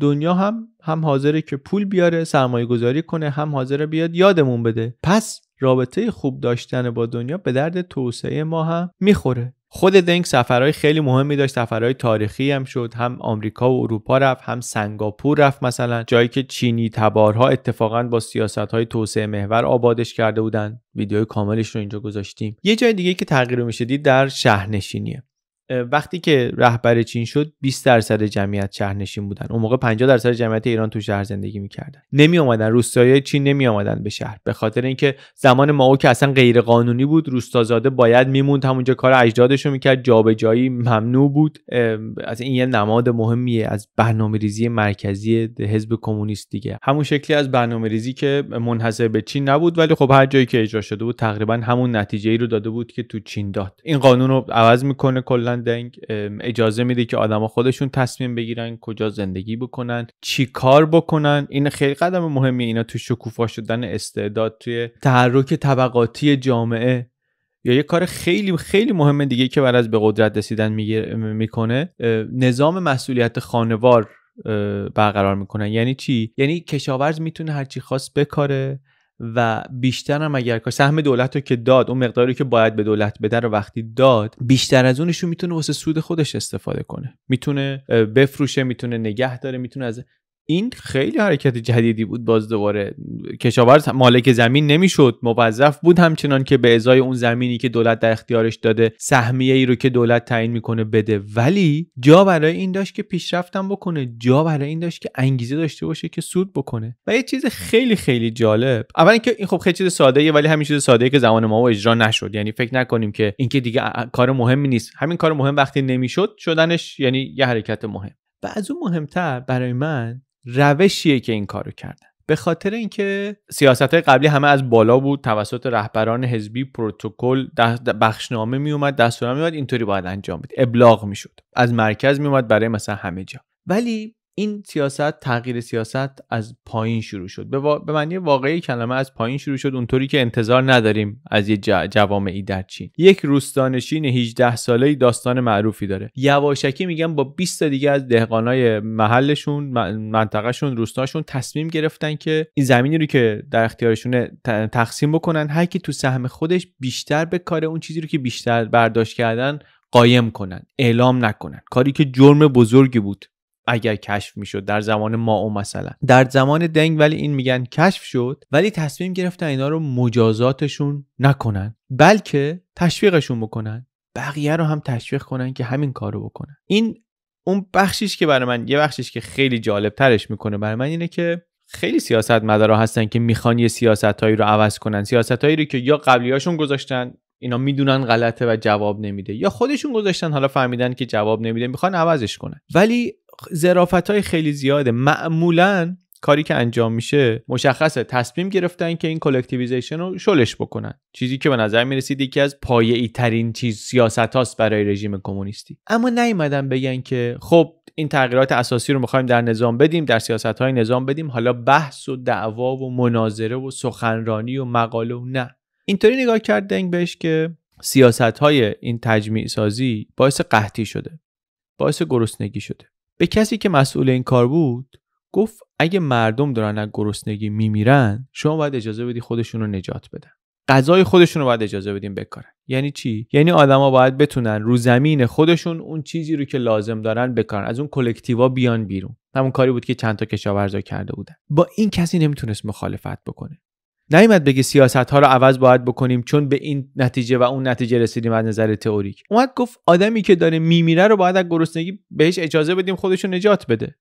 دنیا هم هم حاضره که پول بیاره سرمایه گذاری کنه هم حاضره بیاد یادمون بده پس رابطه خوب داشتن با دنیا به درد توسعه ما هم میخوره خود دنگ سفرهای خیلی مهمی داشت سفرهای تاریخی هم شد هم آمریکا و اروپا رفت هم سنگاپور رفت مثلا جایی که چینی تبارها اتفاقا با سیاست های توسعه محور آبادش کرده بودن ویدیو کاملش رو اینجا گذاشتیم یه جای دیگه که تغییر میشه دید در شهرنشینیه وقتی که رهبر چین شد 20 درصد جمعیت شهرنشین بودن اون موقع 50 درصد جمعیت ایران تو شهر زندگی میکردن نمی اومدن چین نمی اومدن به شهر به خاطر اینکه زمان ماو که اصلا غیر قانونی بود روستازاده باید میموند همونجا کار اجدادش رو میکرد جابجایی ممنوع بود از این یه نماد مهمیه از ریزی مرکزی حزب کمونیست دیگه همون شکلی از برنامه‌ریزی که منحصر به چین نبود ولی خب هر جایی که اجرا شده بود تقریبا همون نتیجه ای رو داده بود که تو چین داد این قانون رو عوض میکنه کلا دنگ اجازه میده که آدما خودشون تصمیم بگیرن کجا زندگی بکنن چی کار بکنن این خیلی قدم مهمی اینا تو شکوفا شدن استعداد توی تحرک طبقاتی جامعه یا یه کار خیلی خیلی مهم دیگه که بعد از به قدرت رسیدن میکنه نظام مسئولیت خانوار برقرار میکنن یعنی چی یعنی کشاورز میتونه هرچی خواست بکاره و بیشتر هم اگر کار سهم دولت رو که داد اون مقداری که باید به دولت بده رو وقتی داد بیشتر از اونشون میتونه واسه سود خودش استفاده کنه میتونه بفروشه میتونه نگه داره میتونه از این خیلی حرکت جدیدی بود باز دوباره کشاورز مالک زمین نمیشد موظف بود همچنان که به ازای اون زمینی که دولت در اختیارش داده سهمیه ای رو که دولت تعیین میکنه بده ولی جا برای این داشت که پیشرفتم بکنه جا برای این داشت که انگیزه داشته باشه که سود بکنه و یه چیز خیلی خیلی جالب اول اینکه این خب خیلی چیز ساده ولی همین چیز ساده که زمان ما اجرا نشد یعنی فکر نکنیم که اینکه دیگه کار مهمی نیست همین کار مهم وقتی نمیشد شدنش یعنی یه حرکت مهم و از اون مهمتر برای من روشیه که این کارو کردن به خاطر اینکه سیاست های قبلی همه از بالا بود توسط رهبران حزبی پروتکل بخشنامه می اومد دستور می اومد اینطوری باید انجام بده ابلاغ میشد از مرکز می اومد برای مثلا همه جا ولی این سیاست تغییر سیاست از پایین شروع شد به, وا... به معنی واقعی کلمه از پایین شروع شد اونطوری که انتظار نداریم از یه ج... جوامعی در چین یک روستانشین 18 ساله‌ای داستان معروفی داره یواشکی میگن با 20 دیگه از دهقانای محلشون منطقهشون روستاشون تصمیم گرفتن که این زمینی رو که در اختیارشون تقسیم بکنن هر کی تو سهم خودش بیشتر به کار اون چیزی رو که بیشتر برداشت کردن قایم کنن اعلام نکنن کاری که جرم بزرگی بود اگر کشف میشد در زمان ما او مثلا در زمان دنگ ولی این میگن کشف شد ولی تصمیم گرفتن اینا رو مجازاتشون نکنن بلکه تشویقشون بکنن بقیه رو هم تشویق کنن که همین کار رو بکنن این اون بخشیش که برای من یه بخشیش که خیلی جالب ترش میکنه برای من اینه که خیلی سیاست مدارا هستن که میخوان یه سیاست هایی رو عوض کنن سیاست رو که یا قبلی گذاشتن اینا میدونن غلطه و جواب نمیده یا خودشون گذاشتن حالا فهمیدن که جواب نمیده میخوان عوضش کنن ولی زرافت های خیلی زیاده معمولا کاری که انجام میشه مشخصه تصمیم گرفتن که این کلکتیویزیشن رو شلش بکنن چیزی که به نظر میرسید یکی از ای ترین چیز سیاست هاست برای رژیم کمونیستی اما نیومدن بگن که خب این تغییرات اساسی رو میخوایم در نظام بدیم در سیاست های نظام بدیم حالا بحث و دعوا و مناظره و سخنرانی و مقاله و نه اینطوری نگاه دنگ بهش که سیاست های این تجمیع سازی باعث قحطی شده باعث گرسنگی شده به کسی که مسئول این کار بود گفت اگه مردم دارن از گرسنگی میمیرن شما باید اجازه بدی خودشون رو نجات بدن غذای خودشون رو باید اجازه بدیم بکارن یعنی چی یعنی آدما باید بتونن رو زمین خودشون اون چیزی رو که لازم دارن بکارن از اون کلکتیوا بیان بیرون همون کاری بود که چند تا کشاورزا کرده بودن با این کسی نمیتونست مخالفت بکنه نیومد بگی سیاست ها رو عوض باید بکنیم چون به این نتیجه و اون نتیجه رسیدیم از نظر تئوریک اومد گفت آدمی که داره میمیره رو باید از گرسنگی بهش اجازه بدیم خودش رو نجات بده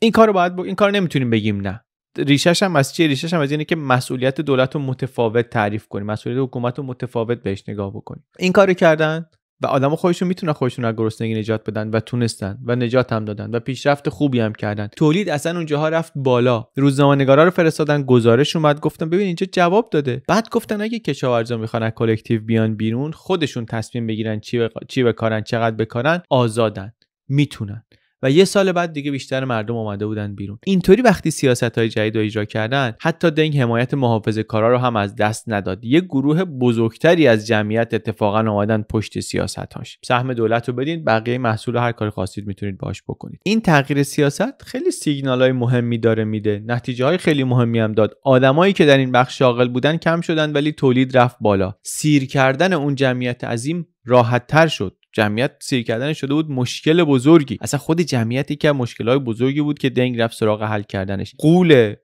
این کار رو باید ب... این کار نمیتونیم بگیم نه ریشش هم از چیه ریشش هم از اینه که مسئولیت دولت رو متفاوت تعریف کنیم مسئولیت حکومت رو متفاوت بهش نگاه بکنیم این کارو کردن و آدم خودشون میتونن خودشون از گرسنگی نجات بدن و تونستن و نجات هم دادن و پیشرفت خوبی هم کردن تولید اصلا اونجاها رفت بالا روزنامه‌نگارا رو فرستادن گزارش اومد گفتن ببین اینجا جواب داده بعد گفتن اگه کشاورزا میخوان از کلکتیو بیان بیرون خودشون تصمیم بگیرن چی, بقا... چی بکارن چقدر بکارن آزادن میتونن و یه سال بعد دیگه بیشتر مردم آمده بودن بیرون اینطوری وقتی سیاست های جدید رو اجرا کردن حتی دنگ حمایت محافظه کارا رو هم از دست نداد یه گروه بزرگتری از جمعیت اتفاقا آمدن پشت سیاست هاش سهم دولت رو بدین بقیه محصول هر کاری خواستید میتونید باش بکنید این تغییر سیاست خیلی سیگنال های مهمی داره میده نتیجه های خیلی مهمی هم داد آدمایی که در این بخش شاغل بودن کم شدن ولی تولید رفت بالا سیر کردن اون جمعیت عظیم راحت شد جمعیت سیر کردن شده بود مشکل بزرگی اصلا خود جمعیتی که مشکلهای بزرگی بود که دنگ رفت سراغ حل کردنش قول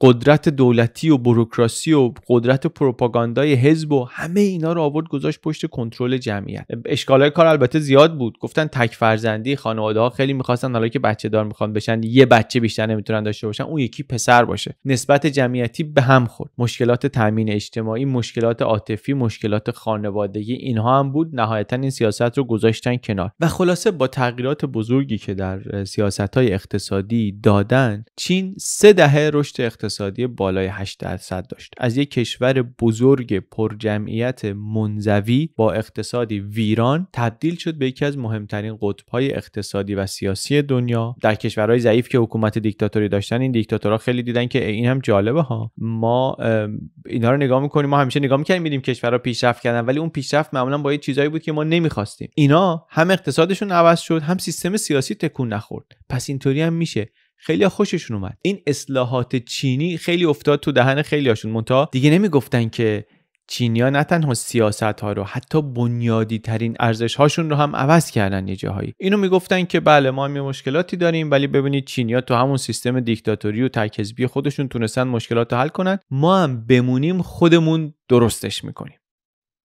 قدرت دولتی و بروکراسی و قدرت پروپاگاندای حزب و همه اینا رو آورد گذاشت پشت کنترل جمعیت اشکالای کار البته زیاد بود گفتن تک فرزندی خانواده ها خیلی میخواستن حالا که بچه دار میخوان بشن یه بچه بیشتر نمیتونن داشته باشن اون یکی پسر باشه نسبت جمعیتی به هم خورد مشکلات تامین اجتماعی مشکلات عاطفی مشکلات خانوادگی اینها هم بود نهایتا این سیاست رو گذاشتن کنار و خلاصه با تغییرات بزرگی که در سیاست های اقتصادی دادن چین سه دهه رشد اقتصادی بالای 8 درصد داشت از یک کشور بزرگ پرجمعیت منزوی با اقتصادی ویران تبدیل شد به یکی از مهمترین قطبهای اقتصادی و سیاسی دنیا در کشورهای ضعیف که حکومت دیکتاتوری داشتن این دیکتاتورها خیلی دیدن که این هم جالبه ها ما اینا رو نگاه میکنیم ما همیشه نگاه میکنیم میدیم کشورها پیشرفت کردن ولی اون پیشرفت معمولا با یه چیزایی بود که ما نمیخواستیم اینا هم اقتصادشون عوض شد هم سیستم سیاسی تکون نخورد پس اینطوری هم میشه خیلی خوششون اومد این اصلاحات چینی خیلی افتاد تو دهن خیلیاشون منتها دیگه نمیگفتن که چینیا نه تنها سیاست ها رو حتی بنیادی ترین ارزش هاشون رو هم عوض کردن یه جاهایی اینو میگفتن که بله ما هم یه مشکلاتی داریم ولی ببینید چینیا تو همون سیستم دیکتاتوری و ترکزبی خودشون تونستن مشکلات رو حل کنن ما هم بمونیم خودمون درستش میکنیم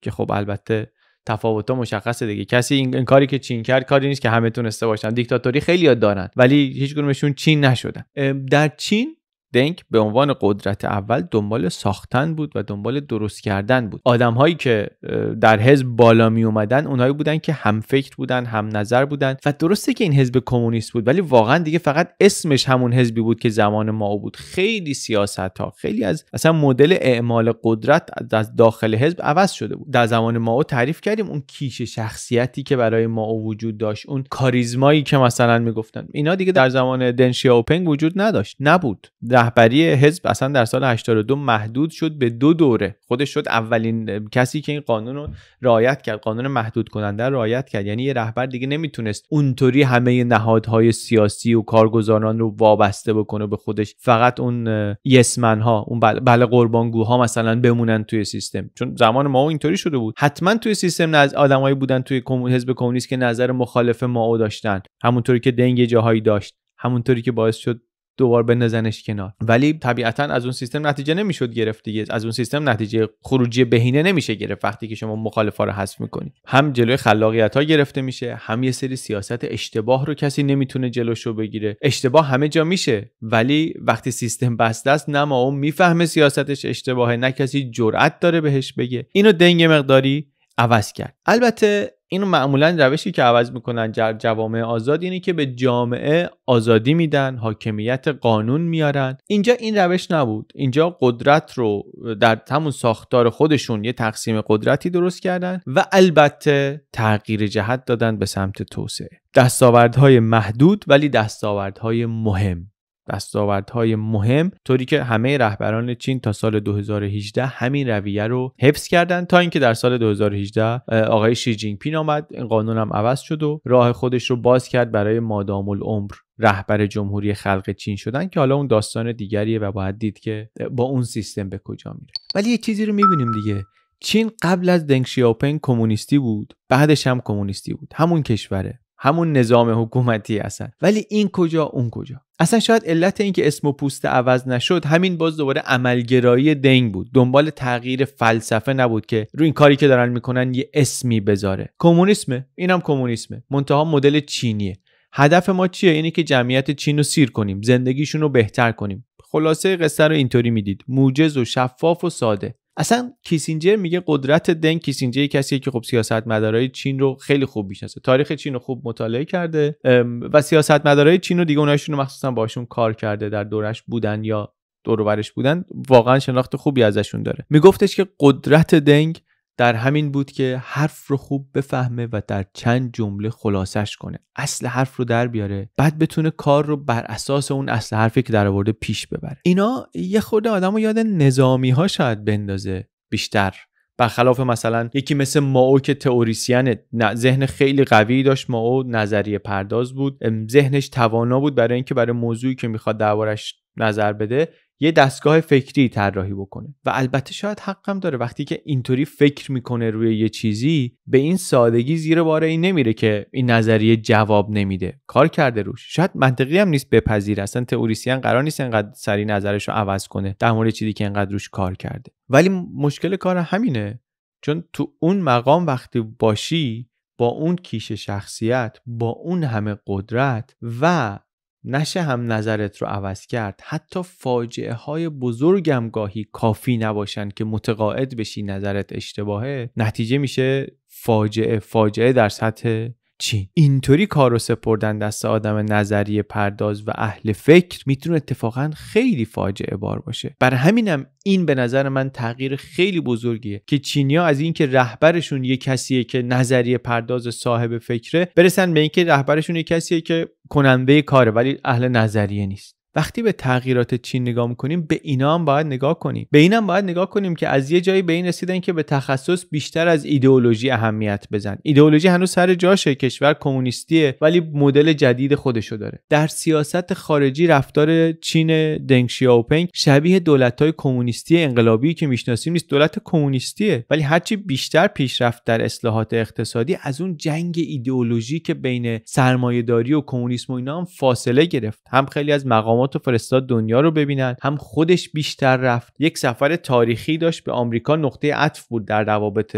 که خب البته تفاوت‌ها مشخصه دیگه کسی این،, کاری که چین کرد کاری نیست که همه تونسته باشن دیکتاتوری خیلی دارن ولی هیچ چین نشدن در چین دنک به عنوان قدرت اول دنبال ساختن بود و دنبال درست کردن بود هایی که در حزب بالا می اومدن اونهایی بودن که هم فکر بودن هم نظر بودن و درسته که این حزب کمونیست بود ولی واقعا دیگه فقط اسمش همون حزبی بود که زمان ما بود خیلی سیاست ها خیلی از اصلا مدل اعمال قدرت از داخل حزب عوض شده بود در زمان ما تعریف کردیم اون کیش شخصیتی که برای ما وجود داشت اون کاریزمایی که مثلا میگفتن اینا دیگه در زمان دنشیا اوپنگ وجود نداشت نبود رهبری حزب اصلا در سال 82 محدود شد به دو دوره خودش شد اولین کسی که این قانون رو رعایت کرد قانون محدود کننده رو رعایت کرد یعنی یه رهبر دیگه نمیتونست اونطوری همه نهادهای سیاسی و کارگزاران رو وابسته بکنه به خودش فقط اون یسمن ها اون بله, قربانگوها مثلا بمونن توی سیستم چون زمان ما اینطوری شده بود حتما توی سیستم از آدمایی بودن توی حزب کمونیست که نظر مخالف ما داشتن همونطوری که دنگ جاهایی داشت همونطوری که باعث شد دوبار بندازنش کنار ولی طبیعتا از اون سیستم نتیجه نمیشد گرفت دیگه از اون سیستم نتیجه خروجی بهینه نمیشه گرفت وقتی که شما مخالفا رو حذف میکنید هم جلوی خلاقیت ها گرفته میشه هم یه سری سیاست اشتباه رو کسی نمیتونه جلوشو بگیره اشتباه همه جا میشه ولی وقتی سیستم بسته است نه اون میفهمه سیاستش اشتباهه نه کسی جرأت داره بهش بگه اینو دنگ مقداری عوض کرد البته این معمولا روشی که عوض میکنن جوامع آزاد اینه که به جامعه آزادی میدن حاکمیت قانون میارن اینجا این روش نبود اینجا قدرت رو در همون ساختار خودشون یه تقسیم قدرتی درست کردن و البته تغییر جهت دادن به سمت توسعه دستاوردهای محدود ولی دستاوردهای مهم دستاوردهای مهم طوری که همه رهبران چین تا سال 2018 همین رویه رو حفظ کردند تا اینکه در سال 2018 آقای شی جین پین آمد این قانون هم عوض شد و راه خودش رو باز کرد برای مادام العمر رهبر جمهوری خلق چین شدن که حالا اون داستان دیگریه و باید دید که با اون سیستم به کجا میره ولی یه چیزی رو میبینیم دیگه چین قبل از دنگ شیاپنگ کمونیستی بود بعدش هم کمونیستی بود همون کشوره همون نظام حکومتی اصلا ولی این کجا اون کجا اصلا شاید علت اینکه اسم و پوست عوض نشد همین باز دوباره عملگرایی دنگ بود دنبال تغییر فلسفه نبود که روی این کاری که دارن میکنن یه اسمی بذاره کمونیسمه اینم کمونیسمه منتها مدل چینیه هدف ما چیه اینه که جمعیت چین رو سیر کنیم زندگیشون رو بهتر کنیم خلاصه قصه رو اینطوری میدید موجز و شفاف و ساده اصلا کیسینجر میگه قدرت دنگ کیسینجر کسیه که خب سیاستمدارای چین رو خیلی خوب میشناسه تاریخ چین رو خوب مطالعه کرده و سیاستمدارای چین رو دیگه اوناشون رو مخصوصا باشون کار کرده در دورش بودن یا دوروبرش بودن واقعا شناخت خوبی ازشون داره میگفتش که قدرت دنگ در همین بود که حرف رو خوب بفهمه و در چند جمله خلاصش کنه اصل حرف رو در بیاره بعد بتونه کار رو بر اساس اون اصل حرفی که در آورده پیش ببره اینا یه خورده آدم رو یاد نظامی ها شاید بندازه بیشتر برخلاف مثلا یکی مثل ماو که تئوریسین ذهن خیلی قوی داشت ماو نظریه پرداز بود ذهنش توانا بود برای اینکه برای موضوعی که میخواد دربارش نظر بده یه دستگاه فکری طراحی بکنه و البته شاید حقم داره وقتی که اینطوری فکر میکنه روی یه چیزی به این سادگی زیر باره این نمیره که این نظریه جواب نمیده کار کرده روش شاید منطقی هم نیست بپذیر اصلا تئوریسین قرار نیست انقدر سری نظرش رو عوض کنه در مورد چیزی که انقدر روش کار کرده ولی مشکل کار همینه چون تو اون مقام وقتی باشی با اون کیش شخصیت با اون همه قدرت و نشه هم نظرت رو عوض کرد حتی فاجعه های بزرگم گاهی کافی نباشن که متقاعد بشی نظرت اشتباهه نتیجه میشه فاجعه فاجعه در سطح چین اینطوری کار رو سپردن دست آدم نظریه پرداز و اهل فکر میتونه اتفاقا خیلی فاجعه بار باشه بر همینم این به نظر من تغییر خیلی بزرگیه که چینیا از اینکه رهبرشون یه کسیه که نظریه پرداز صاحب فکره برسن به اینکه رهبرشون یه کسیه که کننده کاره ولی اهل نظریه نیست وقتی به تغییرات چین نگاه میکنیم به اینا هم باید نگاه کنیم به هم باید نگاه کنیم که از یه جایی به این رسیدن که به تخصص بیشتر از ایدئولوژی اهمیت بزن ایدئولوژی هنوز سر جاشه کشور کمونیستیه ولی مدل جدید خودشو داره در سیاست خارجی رفتار چین دنگ شیاوپنگ شبیه دولت‌های کمونیستی انقلابی که میشناسیم نیست دولت کمونیستیه ولی هرچی بیشتر پیشرفت در اصلاحات اقتصادی از اون جنگ ایدئولوژی که بین سرمایهداری و کمونیسم و اینا هم فاصله گرفت هم خیلی از مقامات تو فرستاد دنیا رو ببینن هم خودش بیشتر رفت یک سفر تاریخی داشت به آمریکا نقطه عطف بود در روابط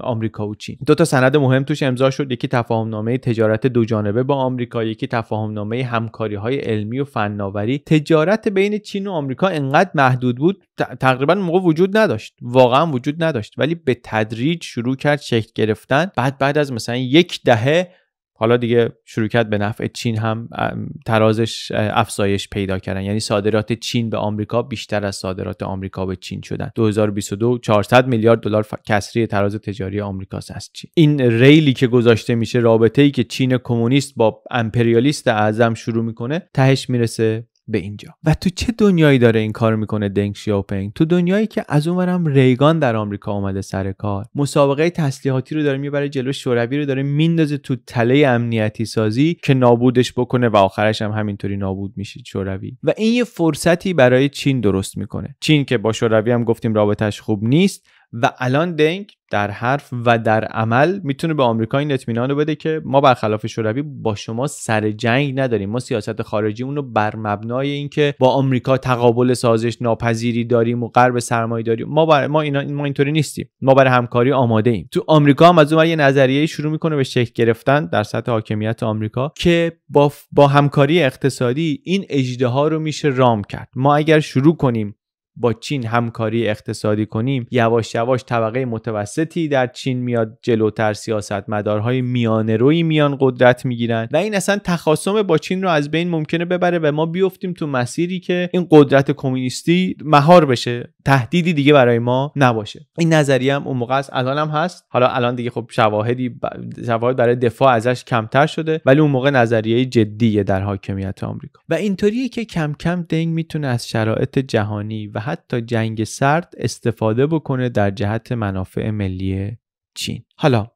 آمریکا و چین دو تا سند مهم توش امضا شد یکی تفاهمنامه تجارت دو جانبه با آمریکا یکی تفاهمنامه همکاری های علمی و فناوری تجارت بین چین و آمریکا انقدر محدود بود تقریبا موقع وجود نداشت واقعا وجود نداشت ولی به تدریج شروع کرد شکل گرفتن بعد بعد از مثلا یک دهه حالا دیگه شروع کرد به نفع چین هم ترازش افزایش پیدا کردن یعنی صادرات چین به آمریکا بیشتر از صادرات آمریکا به چین شدن 2022 400 میلیارد دلار کسری تراز تجاری آمریکا از چین این ریلی که گذاشته میشه رابطه ای که چین کمونیست با امپریالیست اعظم شروع میکنه تهش میرسه به اینجا و تو چه دنیایی داره این کار میکنه دنگ شیاپنگ تو دنیایی که از اونورم ریگان در آمریکا اومده سر کار مسابقه تسلیحاتی رو داره میبره جلو شوروی رو داره میندازه تو تله امنیتی سازی که نابودش بکنه و آخرش هم همینطوری نابود میشه شوروی و این یه فرصتی برای چین درست میکنه چین که با شوروی هم گفتیم رابطش خوب نیست و الان دنگ در حرف و در عمل میتونه به آمریکا این اطمینان رو بده که ما برخلاف شوروی با شما سر جنگ نداریم ما سیاست خارجی اون رو بر مبنای اینکه با آمریکا تقابل سازش ناپذیری داریم و غرب سرمایه داریم ما ما اینا ما اینطوری نیستیم ما برای همکاری آماده ایم تو آمریکا هم از اون یه نظریه شروع میکنه به شکل گرفتن در سطح حاکمیت آمریکا که با, با همکاری اقتصادی این اجده رو میشه رام کرد ما اگر شروع کنیم با چین همکاری اقتصادی کنیم یواش یواش طبقه متوسطی در چین میاد جلوتر سیاست مدارهای میانه روی میان قدرت میگیرن و این اصلا تخاصم با چین رو از بین ممکنه ببره و ما بیفتیم تو مسیری که این قدرت کمونیستی مهار بشه تهدیدی دیگه برای ما نباشه این نظریه هم اون موقع است الان هم هست حالا الان دیگه خب شواهدی شواهد برای دفاع ازش کمتر شده ولی اون موقع نظریه جدیه در حاکمیت آمریکا و اینطوریه که کم کم دنگ میتونه از شرایط جهانی و حتی جنگ سرد استفاده بکنه در جهت منافع ملی چین حالا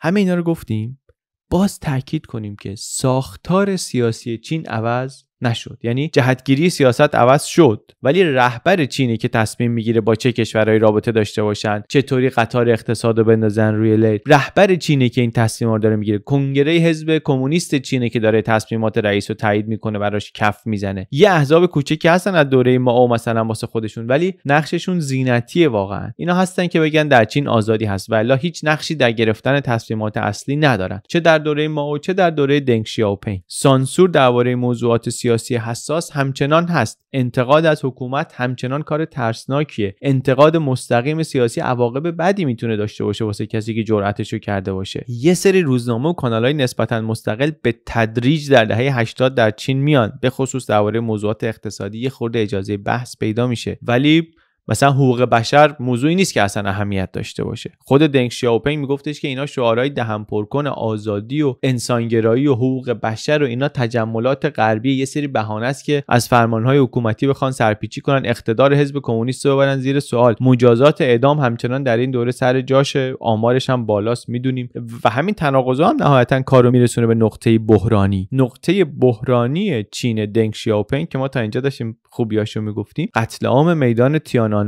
همه اینا رو گفتیم باز تاکید کنیم که ساختار سیاسی چین عوض نشد یعنی جهتگیری سیاست عوض شد ولی رهبر چینی که تصمیم میگیره با چه کشورهایی رابطه داشته باشن چطوری قطار اقتصاد رو بندازن روی لیل رهبر چینی که این تصمیم رو داره میگیره کنگره حزب کمونیست چینی که داره تصمیمات رئیس رو تایید میکنه براش کف میزنه یه احزاب کوچکی هستن از دوره ما او مثلا واسه خودشون ولی نقششون زینتیه واقعا اینا هستن که بگن در چین آزادی هست و هیچ نقشی در گرفتن تصمیمات اصلی ندارن چه در دوره ما او چه در دوره دنگ شیاوپینگ سانسور درباره موضوعات سیاسی حساس همچنان هست انتقاد از حکومت همچنان کار ترسناکیه انتقاد مستقیم سیاسی عواقب بدی میتونه داشته باشه واسه کسی که جرأتش رو کرده باشه یه سری روزنامه و های نسبتا مستقل به تدریج در دهه 80 در چین میان به خصوص درباره موضوعات اقتصادی یه خورده اجازه بحث پیدا میشه ولی مثلا حقوق بشر موضوعی نیست که اصلا اهمیت داشته باشه خود دنگ شیاوپنگ میگفتش که اینا شعارهای دهم پرکن آزادی و انسانگرایی و حقوق بشر و اینا تجملات غربی یه سری بهانه است که از فرمانهای حکومتی بخوان سرپیچی کنن اقتدار حزب کمونیست رو ببرن زیر سوال مجازات اعدام همچنان در این دوره سر جاشه آمارش هم بالاست میدونیم و همین تناقضا هم نهایتا کارو میرسونه به نقطه بحرانی نقطه بحرانی چین دنگ شیاوپنگ که ما تا اینجا داشتیم خوبیاشو میگفتیم قتل عام میدان تیانان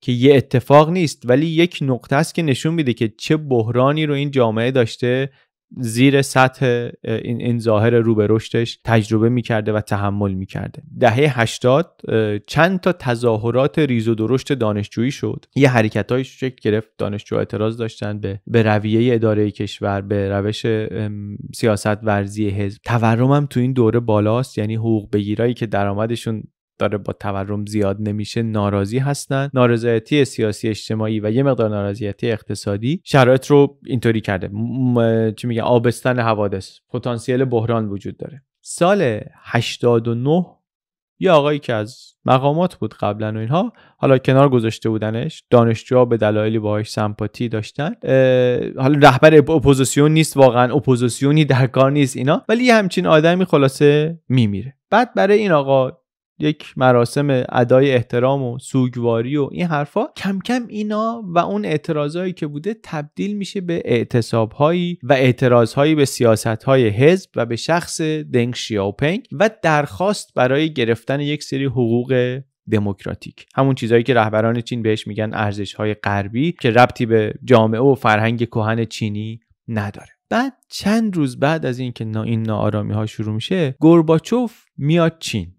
که یه اتفاق نیست ولی یک نقطه است که نشون میده که چه بحرانی رو این جامعه داشته زیر سطح این, این ظاهر رو رشدش تجربه میکرده و تحمل میکرده دهه 80 چند تا تظاهرات ریز و درشت دانشجویی شد یه حرکت های شکل گرفت دانشجو اعتراض داشتن به, به رویه اداره کشور به روش سیاست ورزی حزب تورم هم تو این دوره بالاست یعنی حقوق بگیرایی که درآمدشون داره با تورم زیاد نمیشه ناراضی هستن نارضایتی سیاسی اجتماعی و یه مقدار نارضایتی اقتصادی شرایط رو اینطوری کرده چی میگه آبستن حوادث پتانسیل بحران وجود داره سال 89 یه آقایی که از مقامات بود قبلا و اینها حالا کنار گذاشته بودنش دانشجوها به دلایلی باهاش سمپاتی داشتن حالا رهبر اپوزیسیون نیست واقعا اپوزیسیونی در کار نیست اینا ولی یه همچین آدمی خلاصه میمیره بعد برای این آقا یک مراسم ادای احترام و سوگواری و این حرفا کم کم اینا و اون اعتراضهایی که بوده تبدیل میشه به اعتصابهایی و اعتراضهایی به سیاستهای حزب و به شخص دنگ شیاوپنگ و درخواست برای گرفتن یک سری حقوق دموکراتیک همون چیزهایی که رهبران چین بهش میگن ارزشهای غربی که ربطی به جامعه و فرهنگ کهن چینی نداره بعد چند روز بعد از اینکه این, این ناآرامی ها شروع میشه گورباچوف میاد چین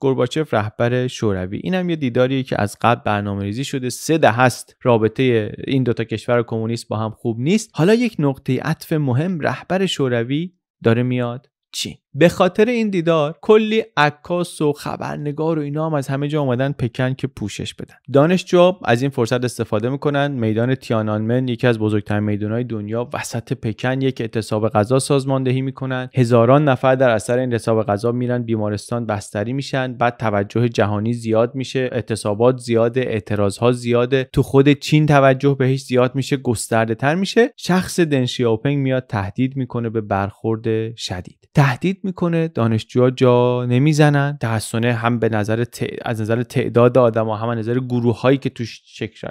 گرباچف رهبر شوروی اینم یه دیداری که از قبل برنامه ریزی شده سه ده هست رابطه این دوتا کشور کمونیست با هم خوب نیست حالا یک نقطه عطف مهم رهبر شوروی داره میاد چین به خاطر این دیدار کلی عکاس و خبرنگار و اینا هم از همه جا اومدن پکن که پوشش بدن دانشجو از این فرصت استفاده میکنن میدان تیانانمن یکی از بزرگترین میدانهای دنیا وسط پکن یک اعتصاب غذا سازماندهی میکنن هزاران نفر در اثر این اعتصاب غذا میرن بیمارستان بستری میشن بعد توجه جهانی زیاد میشه اعتصابات زیاد، اعتراض ها زیاده تو خود چین توجه بهش زیاد میشه گسترده تر میشه شخص دنشی میاد تهدید میکنه به برخورد شدید تهدید میکنه دانشجوها جا نمیزنن تحسنه هم به نظر از نظر تعداد آدم و هم از نظر گروه هایی که توش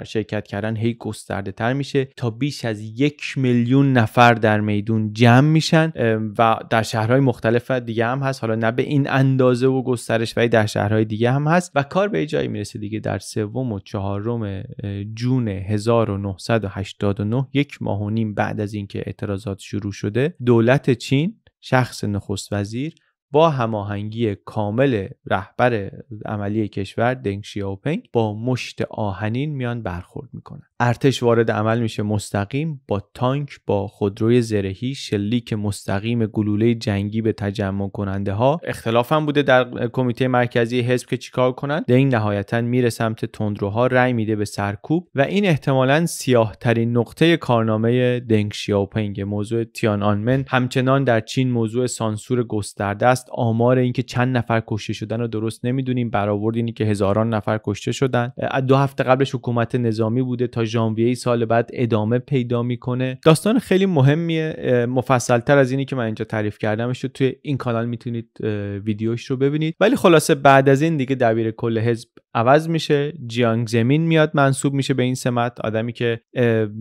شرکت کردن هی گسترده تر میشه تا بیش از یک میلیون نفر در میدون جمع میشن و در شهرهای مختلف دیگه هم هست حالا نه به این اندازه و گسترش ولی در شهرهای دیگه هم هست و کار به جایی میرسه دیگه در سوم و چهارم جون 1989 یک ماه و نیم بعد از اینکه اعتراضات شروع شده دولت چین شخص نخست وزیر با هماهنگی کامل رهبر عملی کشور دنگ شیاوپنگ با مشت آهنین میان برخورد میکنن ارتش وارد عمل میشه مستقیم با تانک با خودروی زرهی شلیک مستقیم گلوله جنگی به تجمع کننده ها اختلاف هم بوده در کمیته مرکزی حزب که چیکار کنند. دنگ نهایتا میره سمت تندروها رأی میده به سرکوب و این احتمالا سیاه ترین نقطه کارنامه دنگ شیاوپنگ موضوع تیان آنمن همچنان در چین موضوع سانسور گسترده آمار اینکه چند نفر کشته شدن رو درست نمیدونیم برآورد اینه که هزاران نفر کشته شدن دو هفته قبلش حکومت نظامی بوده تا ژانویه سال بعد ادامه پیدا میکنه داستان خیلی مهمیه مفصلتر از اینی که من اینجا تعریف کردمش رو توی این کانال میتونید ویدیوش رو ببینید ولی خلاصه بعد از این دیگه دبیر کل حزب عوض میشه جیانگ زمین میاد منصوب میشه به این سمت آدمی که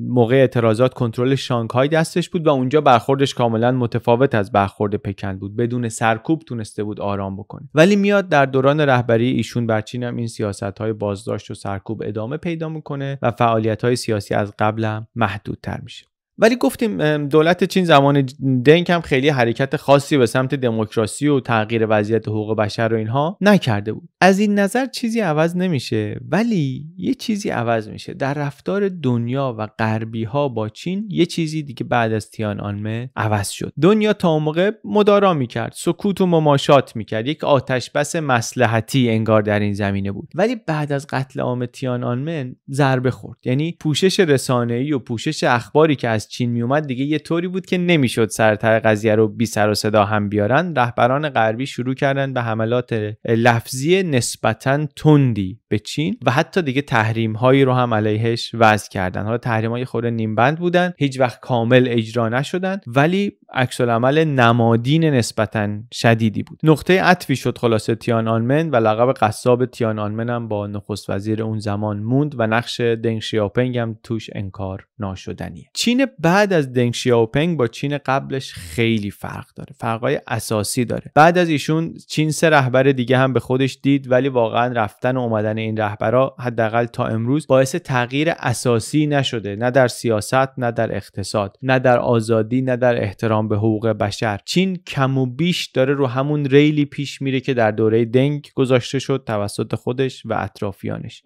موقع اعتراضات کنترل شانگهای دستش بود و اونجا برخوردش کاملا متفاوت از برخورد پکن بود بدون سر سرکوب تونسته بود آرام بکنه ولی میاد در دوران رهبری ایشون بر هم این سیاست های بازداشت و سرکوب ادامه پیدا میکنه و فعالیت های سیاسی از قبل هم محدودتر میشه ولی گفتیم دولت چین زمان دنگ هم خیلی حرکت خاصی به سمت دموکراسی و تغییر وضعیت حقوق بشر و اینها نکرده بود از این نظر چیزی عوض نمیشه ولی یه چیزی عوض میشه در رفتار دنیا و غربی ها با چین یه چیزی دیگه بعد از تیان آنمه عوض شد دنیا تا اون موقع مدارا میکرد سکوت و مماشات میکرد یک آتش بس مسلحتی انگار در این زمینه بود ولی بعد از قتل عام تیان آنمن ضربه خورد یعنی پوشش رسانه‌ای و پوشش اخباری که از چین چین میومد دیگه یه طوری بود که نمیشد سرتر قضیه رو بی سر و صدا هم بیارن رهبران غربی شروع کردن به حملات لفظی نسبتا تندی به چین و حتی دیگه تحریم هایی رو هم علیهش وضع کردن حالا تحریم های خود نیمبند بودن هیچ وقت کامل اجرا نشدن ولی عکس عمل نمادین نسبتا شدیدی بود نقطه عطفی شد خلاصه تیان آنمن و لقب قصاب تیان آنمن هم با نخست وزیر اون زمان موند و نقش دنگ شیاپنگ هم توش انکار ناشدنیه چین بعد از دنگ شیاپنگ با چین قبلش خیلی فرق داره فرقای اساسی داره بعد از ایشون چین سه رهبر دیگه هم به خودش دید ولی واقعا رفتن و اومدن این رهبرا حداقل تا امروز باعث تغییر اساسی نشده نه در سیاست نه در اقتصاد نه در آزادی نه در احترام به حقوق بشر چین کم و بیش داره رو همون ریلی پیش میره که در دوره دنگ گذاشته شد توسط خودش و اطرافیانش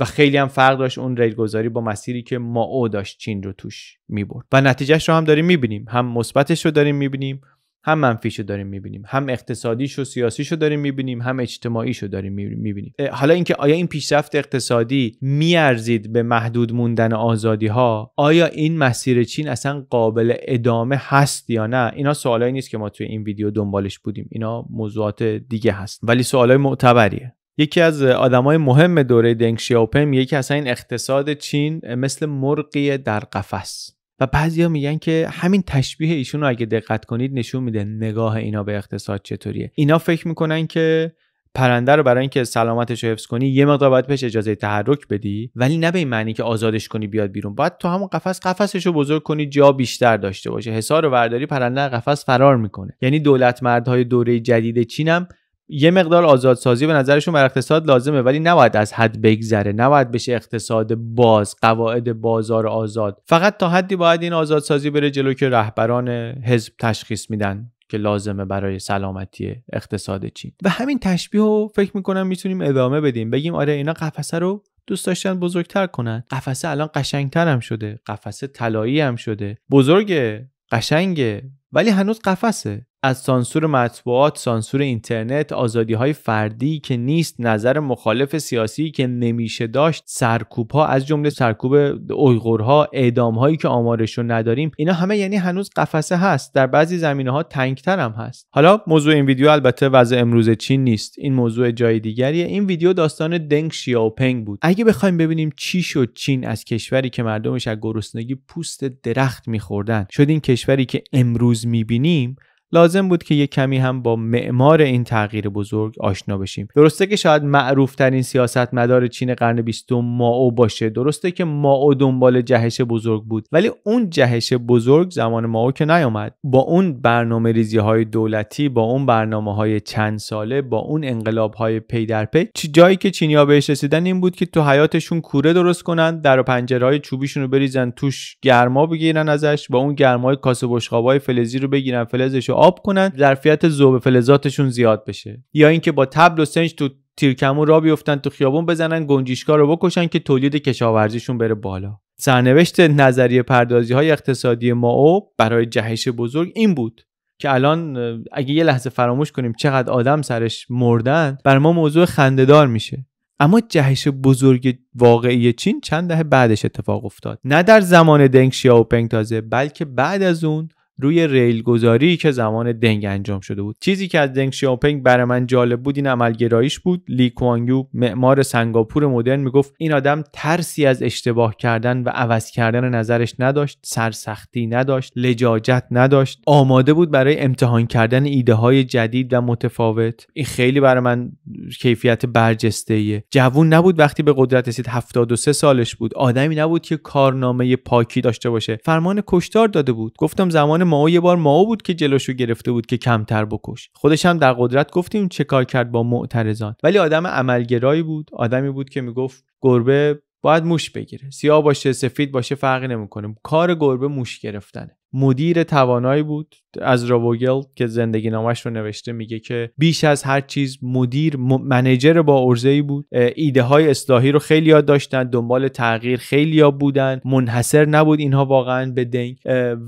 و خیلی هم فرق داشت اون ریل گذاری با مسیری که ما او داشت چین رو توش میبرد و نتیجهش رو هم داریم میبینیم هم مثبتش رو داریم میبینیم هم منفیشو داریم میبینیم هم اقتصادیشو سیاسیشو داریم میبینیم هم اجتماعیشو داریم میبینیم حالا اینکه آیا این پیشرفت اقتصادی میارزید به محدود موندن آزادی ها آیا این مسیر چین اصلا قابل ادامه هست یا نه اینا سوالایی نیست که ما توی این ویدیو دنبالش بودیم اینا موضوعات دیگه هست ولی سوالای معتبریه یکی از آدمای مهم دوره دنگ شیاوپن میگه که اصلا این اقتصاد چین مثل مرغی در قفس و بعضیا میگن که همین تشبیه ایشون رو اگه دقت کنید نشون میده نگاه اینا به اقتصاد چطوریه اینا فکر میکنن که پرنده رو برای اینکه سلامتش رو حفظ کنی یه مقدار باید بهش اجازه تحرک بدی ولی نه به این معنی که آزادش کنی بیاد بیرون باید تو همون قفس قفسش رو بزرگ کنی جا بیشتر داشته باشه حسار و ورداری پرنده قفس فرار میکنه یعنی دولت مردهای دوره جدید چینم یه مقدار آزادسازی به نظرشون بر اقتصاد لازمه ولی نباید از حد بگذره نباید بشه اقتصاد باز قواعد بازار آزاد فقط تا حدی باید این آزادسازی بره جلو که رهبران حزب تشخیص میدن که لازمه برای سلامتی اقتصاد چین و همین تشبیه رو فکر میکنم میتونیم ادامه بدیم بگیم آره اینا قفسه رو دوست داشتن بزرگتر کنن قفسه الان قشنگتر هم شده قفسه طلایی هم شده بزرگ قشنگه ولی هنوز قفسه از سانسور مطبوعات، سانسور اینترنت، آزادی های فردی که نیست، نظر مخالف سیاسی که نمیشه داشت، سرکوب ها از جمله سرکوب ها، اعدام هایی که آمارش رو نداریم، اینا همه یعنی هنوز قفسه هست. در بعضی زمینه ها تنگتر هم هست. حالا موضوع این ویدیو البته وضع امروز چین نیست. این موضوع جای دیگریه. این ویدیو داستان دنگ شیاوپنگ بود. اگه بخوایم ببینیم چی شد چین از کشوری که مردمش از گرسنگی پوست درخت میخوردن شد این کشوری که امروز میبینیم لازم بود که یه کمی هم با معمار این تغییر بزرگ آشنا بشیم درسته که شاید معروف ترین سیاست مدار چین قرن بیستم ماو باشه درسته که ماو دنبال جهش بزرگ بود ولی اون جهش بزرگ زمان ماو که نیامد با اون برنامه ریزی های دولتی با اون برنامه های چند ساله با اون انقلاب های پی در پی جایی که چینیا بهش رسیدن این بود که تو حیاتشون کوره درست کنن در و پنجره چوبیشون رو بریزن توش گرما بگیرن ازش با اون گرمای کاسه بشقابای فلزی رو بگیرن فلزش آب کنن ظرفیت ذوب فلزاتشون زیاد بشه یا اینکه با تبل و سنج تو تیرکمون را بیفتن تو خیابون بزنن گنجیشکا رو بکشن که تولید کشاورزیشون بره بالا سرنوشت نظریه پردازی های اقتصادی ما او برای جهش بزرگ این بود که الان اگه یه لحظه فراموش کنیم چقدر آدم سرش مردن بر ما موضوع خندهدار میشه اما جهش بزرگ واقعی چین چند دهه بعدش اتفاق افتاد نه در زمان دنگ شیاوپنگ تازه بلکه بعد از اون روی ریل گذاری که زمان دنگ انجام شده بود چیزی که از دنگ شیوپنگ برای من جالب بود این عملگراییش بود لی کوانگیو معمار سنگاپور مدرن میگفت این آدم ترسی از اشتباه کردن و عوض کردن نظرش نداشت سرسختی نداشت لجاجت نداشت آماده بود برای امتحان کردن ایده های جدید و متفاوت این خیلی برای من کیفیت برجسته ایه. جوون نبود وقتی به قدرت رسید 73 سالش بود آدمی نبود که کارنامه پاکی داشته باشه فرمان کشتار داده بود گفتم زمان ماو یه بار ماو بود که جلوشو گرفته بود که کمتر بکش خودش هم در قدرت گفتیم چه کار کرد با معترضان ولی آدم عملگرایی بود آدمی بود که میگفت گربه باید موش بگیره سیاه باشه سفید باشه فرقی نمیکنه کار گربه موش گرفتنه مدیر توانایی بود از راوگل که زندگی نامش رو نوشته میگه که بیش از هر چیز مدیر منجر با عرضه ای بود ایده های اصلاحی رو خیلی یاد داشتن دنبال تغییر خیلی ها بودن منحصر نبود اینها واقعا به دنگ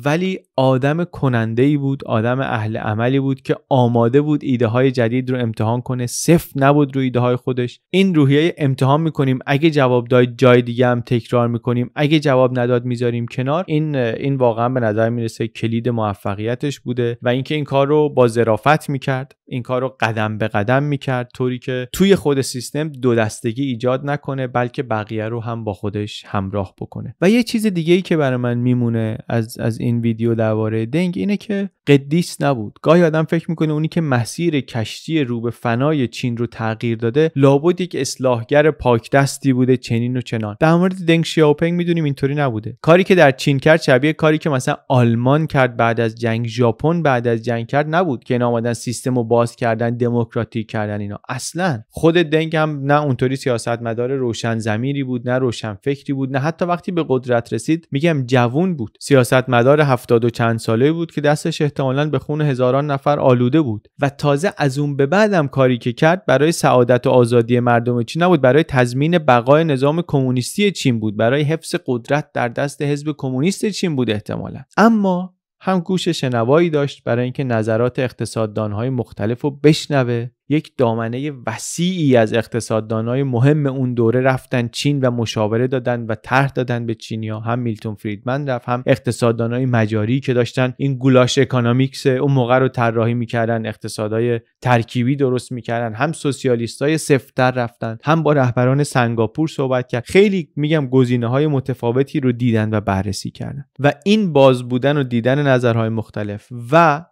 ولی آدم کننده ای بود آدم اهل عملی بود که آماده بود ایده های جدید رو امتحان کنه صفر نبود روی ایده های خودش این روحیه امتحان میکنیم اگه جواب داد جای دیگه هم تکرار میکنیم اگه جواب نداد میذاریم کنار این این واقعا به نظر میرسه کلید موفقیتش بوده و اینکه این کار رو با ظرافت میکرد این کار رو قدم به قدم میکرد طوری که توی خود سیستم دو دستگی ایجاد نکنه بلکه بقیه رو هم با خودش همراه بکنه و یه چیز دیگه ای که برای من میمونه از از این ویدیو درباره دنگ اینه که قدیس نبود گاهی آدم فکر میکنه اونی که مسیر کشتی رو به فنای چین رو تغییر داده لابد یک اصلاحگر پاک دستی بوده چنین و چنان در مورد دنگ شیاوپنگ میدونیم اینطوری نبوده کاری که در چین کرد شبیه کاری که مثلا آلمان کرد بعد از جنگ ژاپن بعد از جنگ کرد نبود که اینا آمدن سیستم رو باز کردن دموکراتیک کردن اینا اصلا خود دنگ هم نه اونطوری سیاستمدار روشن زمیری بود نه روشن فکری بود نه حتی وقتی به قدرت رسید میگم جوون بود سیاستمدار هفتاد و چند ساله بود که دستش احتمالا به خون هزاران نفر آلوده بود و تازه از اون به بعدم کاری که کرد برای سعادت و آزادی مردم چین نبود برای تضمین بقای نظام کمونیستی چین بود برای حفظ قدرت در دست حزب کمونیست چین بود احتمالا اما اما هم گوش شنوایی داشت برای اینکه نظرات اقتصاددانهای مختلف رو بشنوه یک دامنه وسیعی از اقتصاددانای مهم اون دوره رفتن چین و مشاوره دادن و طرح دادن به چینیا هم میلتون فریدمن رفت هم اقتصاددانای مجاری که داشتن این گولاش اکانومیکس اون موقع رو طراحی میکردن اقتصادهای ترکیبی درست میکردن هم سوسیالیستای سفتر رفتن هم با رهبران سنگاپور صحبت کرد خیلی میگم گزینه های متفاوتی رو دیدن و بررسی کردن و این باز بودن و دیدن نظرهای مختلف و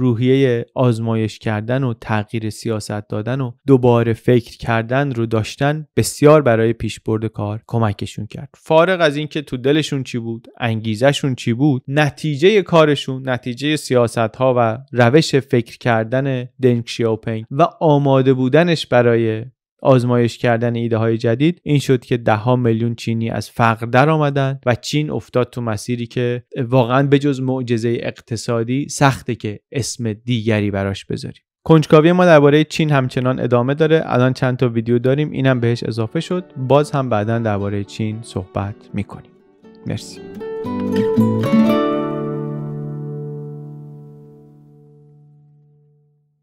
روحیه آزمایش کردن و تغییر سیاست دادن و دوباره فکر کردن رو داشتن بسیار برای پیشبرد کار کمکشون کرد فارغ از اینکه تو دلشون چی بود انگیزشون چی بود نتیجه کارشون نتیجه سیاست ها و روش فکر کردن دنگ شیاپنگ و آماده بودنش برای آزمایش کردن ایده های جدید این شد که ها میلیون چینی از فقر در آمدن و چین افتاد تو مسیری که واقعا به جز معجزه اقتصادی سخته که اسم دیگری براش بذاریم کنجکاوی ما درباره چین همچنان ادامه داره الان چند تا ویدیو داریم اینم بهش اضافه شد باز هم بعدا درباره چین صحبت میکنیم مرسی